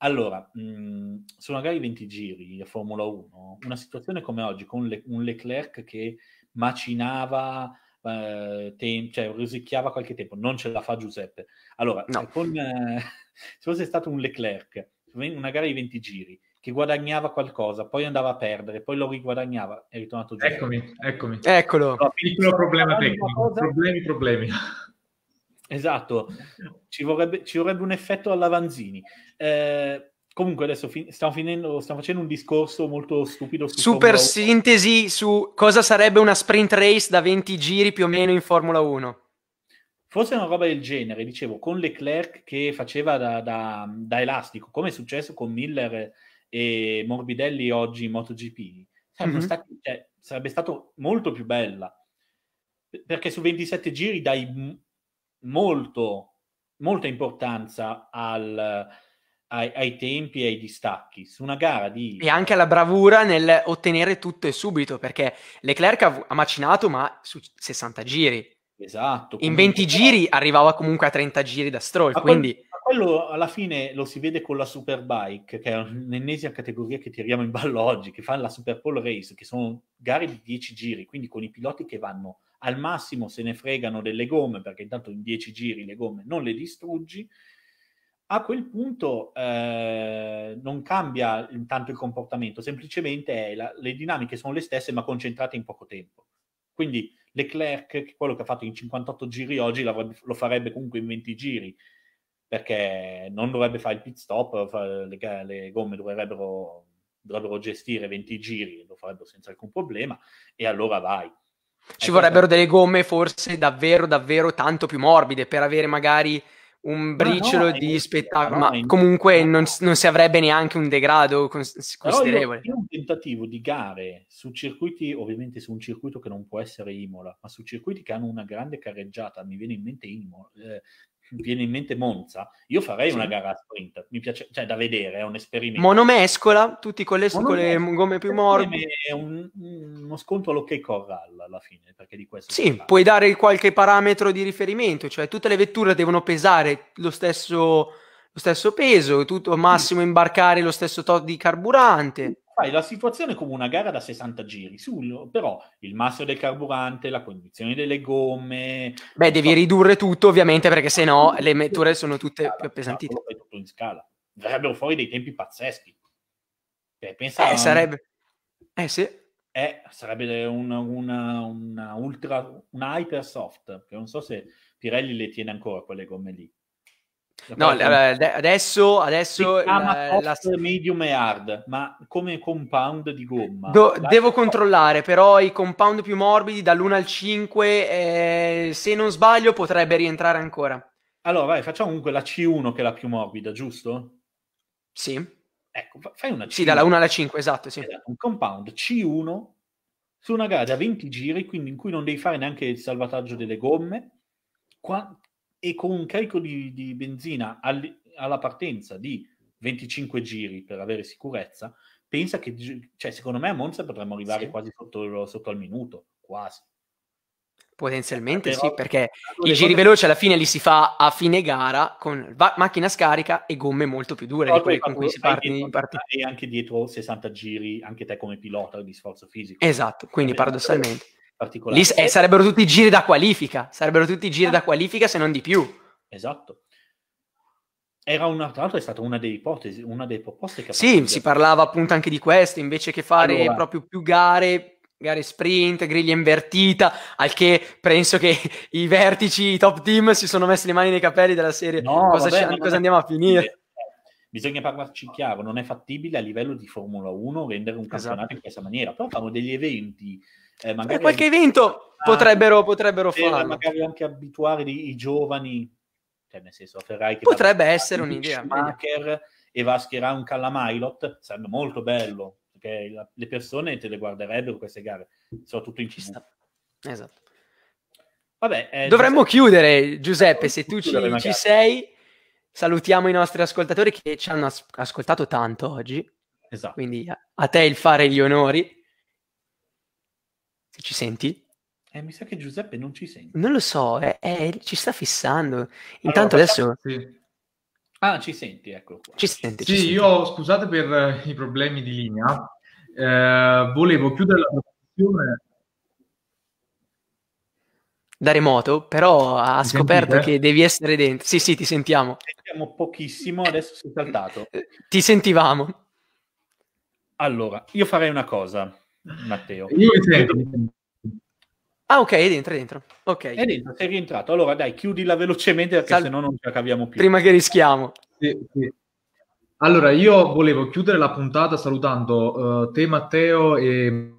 Allora, mh, mm, su magari 20 giri a Formula 1, una situazione come oggi con le, un Leclerc che macinava, eh, te, cioè risicchiava qualche tempo, non ce la fa Giuseppe. Allora, no. con, eh, se fosse stato un Leclerc una gara di 20 giri che guadagnava qualcosa, poi andava a perdere, poi lo riguadagnava e è ritornato giù. Eccomi, eccomi. Eccolo. Piccolo problema tecnico. Problemi, problemi. Esatto, ci vorrebbe, ci vorrebbe un effetto alla Vanzini. Eh, comunque adesso fin- stiamo, finendo, stiamo facendo un discorso molto stupido. Su Super Formula sintesi 1. su cosa sarebbe una sprint race da 20 giri più o meno in Formula 1. Forse una roba del genere, dicevo, con Leclerc che faceva da, da, da elastico, come è successo con Miller e Morbidelli oggi in MotoGP, mm-hmm. Cioè, stati, cioè, sarebbe stato molto più bella. Perché su 27 giri dai m- molto, molta importanza al, ai, ai, tempi e ai distacchi su una gara di... E anche alla bravura nel ottenere tutto e subito, perché Leclerc ha, ha macinato ma su 60 giri, Esatto. In 20 giri arrivava comunque a 30 giri da Stroll, ma quindi... Quel, quello alla fine lo si vede con la Superbike, che è l'ennesima categoria che tiriamo in ballo oggi, che fa la Super Bowl Race, che sono gare di 10 giri, quindi con i piloti che vanno al massimo se ne fregano delle gomme, perché intanto in 10 giri le gomme non le distruggi, a quel punto eh, non cambia intanto il comportamento, semplicemente la, le dinamiche sono le stesse ma concentrate in poco tempo. Quindi Leclerc, che quello che ha fatto in 58 giri oggi lo farebbe comunque in 20 giri, perché non dovrebbe fare il pit stop, le, gomme dovrebbero, dovrebbero, gestire 20 giri, lo farebbero senza alcun problema, e allora vai. Ci vorrebbero ecco, delle gomme forse davvero, davvero tanto più morbide per avere magari un ah, briciolo no, di eh, spettacolo, ma comunque non, non, si avrebbe neanche un degrado cons- considerevole. È un tentativo di gare su circuiti, ovviamente su un circuito che non può essere Imola, ma su circuiti che hanno una grande carreggiata, mi viene in mente Imola, eh, viene in mente Monza, io farei sì. una gara a sprint, mi piace, cioè da vedere, è un esperimento. Monomescola, tutti con le, con le gomme più morbide. È un, uno scontro all'ok corral alla fine, perché di questo... Sì, puoi dare qualche parametro di riferimento, cioè tutte le vetture devono pesare lo stesso, lo stesso peso, tutto, massimo imbarcare lo stesso tot di carburante fai la situazione come una gara da 60 giri, sul, però il massimo del carburante, la condizione delle gomme... Beh, devi so, ridurre tutto ovviamente perché sennò le metture sono tutte più appesantite. Tutto in scala. Verrebbero fuori dei tempi pazzeschi. Cioè, pensa eh, sarebbe... Eh sì. Eh, sarebbe una, una, una ultra... una hyper soft, che non so se Pirelli le tiene ancora quelle gomme lì No, adesso, adesso si chiama la, la... medium e hard, ma come compound di gomma. Do, devo controllare, però i compound più morbidi dall'1 al 5, eh, se non sbaglio, potrebbe rientrare ancora. Allora, vai, facciamo comunque la C1 che è la più morbida, giusto? Sì. Ecco, fai una C1. Sì, dalla 1 alla 5, esatto, sì. Esatto, un compound C1 su una gara da 20 giri, quindi in cui non devi fare neanche il salvataggio delle gomme. Qua, e con un carico di, di benzina all, alla partenza di 25 giri per avere sicurezza, pensa che, cioè, secondo me a Monza potremmo arrivare sì. quasi sotto, sotto, al minuto, quasi. Potenzialmente Però, sì, perché i giri cose... veloci alla fine li si fa a fine gara con va- macchina scarica e gomme molto più dure di quelle con cui si parte in partita. E anche dietro 60 giri, anche te come pilota di sforzo fisico. Esatto, quindi paradossalmente particolari. Lì, eh, sarebbero tutti giri da qualifica, sarebbero tutti giri ah. da qualifica se non di più. Esatto. Era una, tra l'altro è stata una delle ipotesi, una delle proposte che... ha Sì, si parlava appunto anche di questo, invece che fare allora. proprio più gare, gare sprint, griglia invertita, al che penso che i vertici, i top team si sono messi le mani nei capelli della serie. No, cosa, vabbè, cosa andiamo a finire? Eh, bisogna parlarci chiaro, non è fattibile a livello di Formula 1 vendere un campionato esatto. in questa maniera, però fanno degli eventi eh, magari... Eh, qualche evento ah, potrebbero, potrebbero eh, farlo. Magari anche abituare i, i giovani, cioè nel senso Ferrari che potrebbe essere un'idea. Schumacher e va a schierare un Calamailot, sarebbe molto bello, perché la, le persone te le guarderebbero queste gare, soprattutto in città. Esatto. Vabbè, eh, Dovremmo Giuseppe... chiudere, Giuseppe, se tu ci, ci, sei. Salutiamo i nostri ascoltatori che ci hanno as- ascoltato tanto oggi. Esatto. Quindi a-, a te il fare gli onori. Ci senti? Eh, mi sa che Giuseppe non ci sente. Non lo so, è, è, ci sta fissando. Intanto allora, adesso... Sì. Ah, ci senti, ecco. Qua. Ci sente, sì, ci senti. io scusate per eh, i problemi di linea. Eh, volevo chiudere la trasmissione da remoto, però ha ti scoperto sentite? che devi essere dentro. Sì, sì, ti sentiamo. Sentiamo pochissimo, adesso sei saltato. Eh, ti sentivamo. Allora, io farei una cosa. Matteo. Io mi sento. Ah, ok, entra dentro, è È dentro, sei rientrato. Allora dai, chiudila velocemente perché Sal- se no non ce la caviamo più. Prima che rischiamo. Sì, sì. Allora, io volevo chiudere la puntata salutando uh, te Matteo e,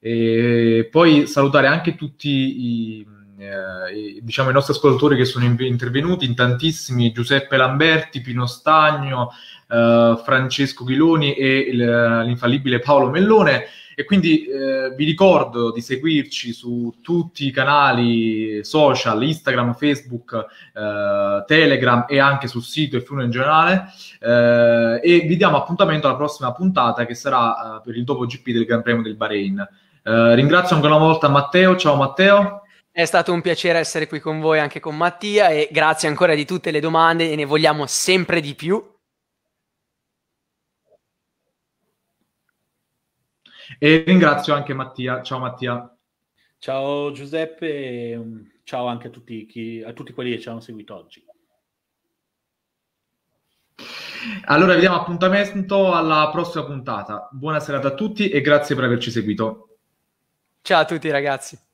e poi salutare anche tutti i eh, diciamo, i nostri ascoltatori che sono in- intervenuti, in tantissimi, Giuseppe Lamberti, Pino Stagno, eh, Francesco Ghiloni e il, l'infallibile Paolo Mellone. E quindi eh, vi ricordo di seguirci su tutti i canali social, Instagram, Facebook, eh, Telegram e anche sul sito e Fiume in generale. Eh, e vi diamo appuntamento alla prossima puntata che sarà eh, per il dopo GP del Gran Premio del Bahrain. Eh, ringrazio ancora una volta Matteo. Ciao Matteo. È stato un piacere essere qui con voi, anche con Mattia, e grazie ancora di tutte le domande e ne vogliamo sempre di più. E ringrazio anche Mattia. Ciao Mattia. Ciao Giuseppe, mm, ciao anche a tutti, chi, a tutti quelli che ci hanno seguito oggi. Allora vi diamo appuntamento alla prossima puntata. Buona serata a tutti e grazie per averci seguito. Ciao a tutti ragazzi.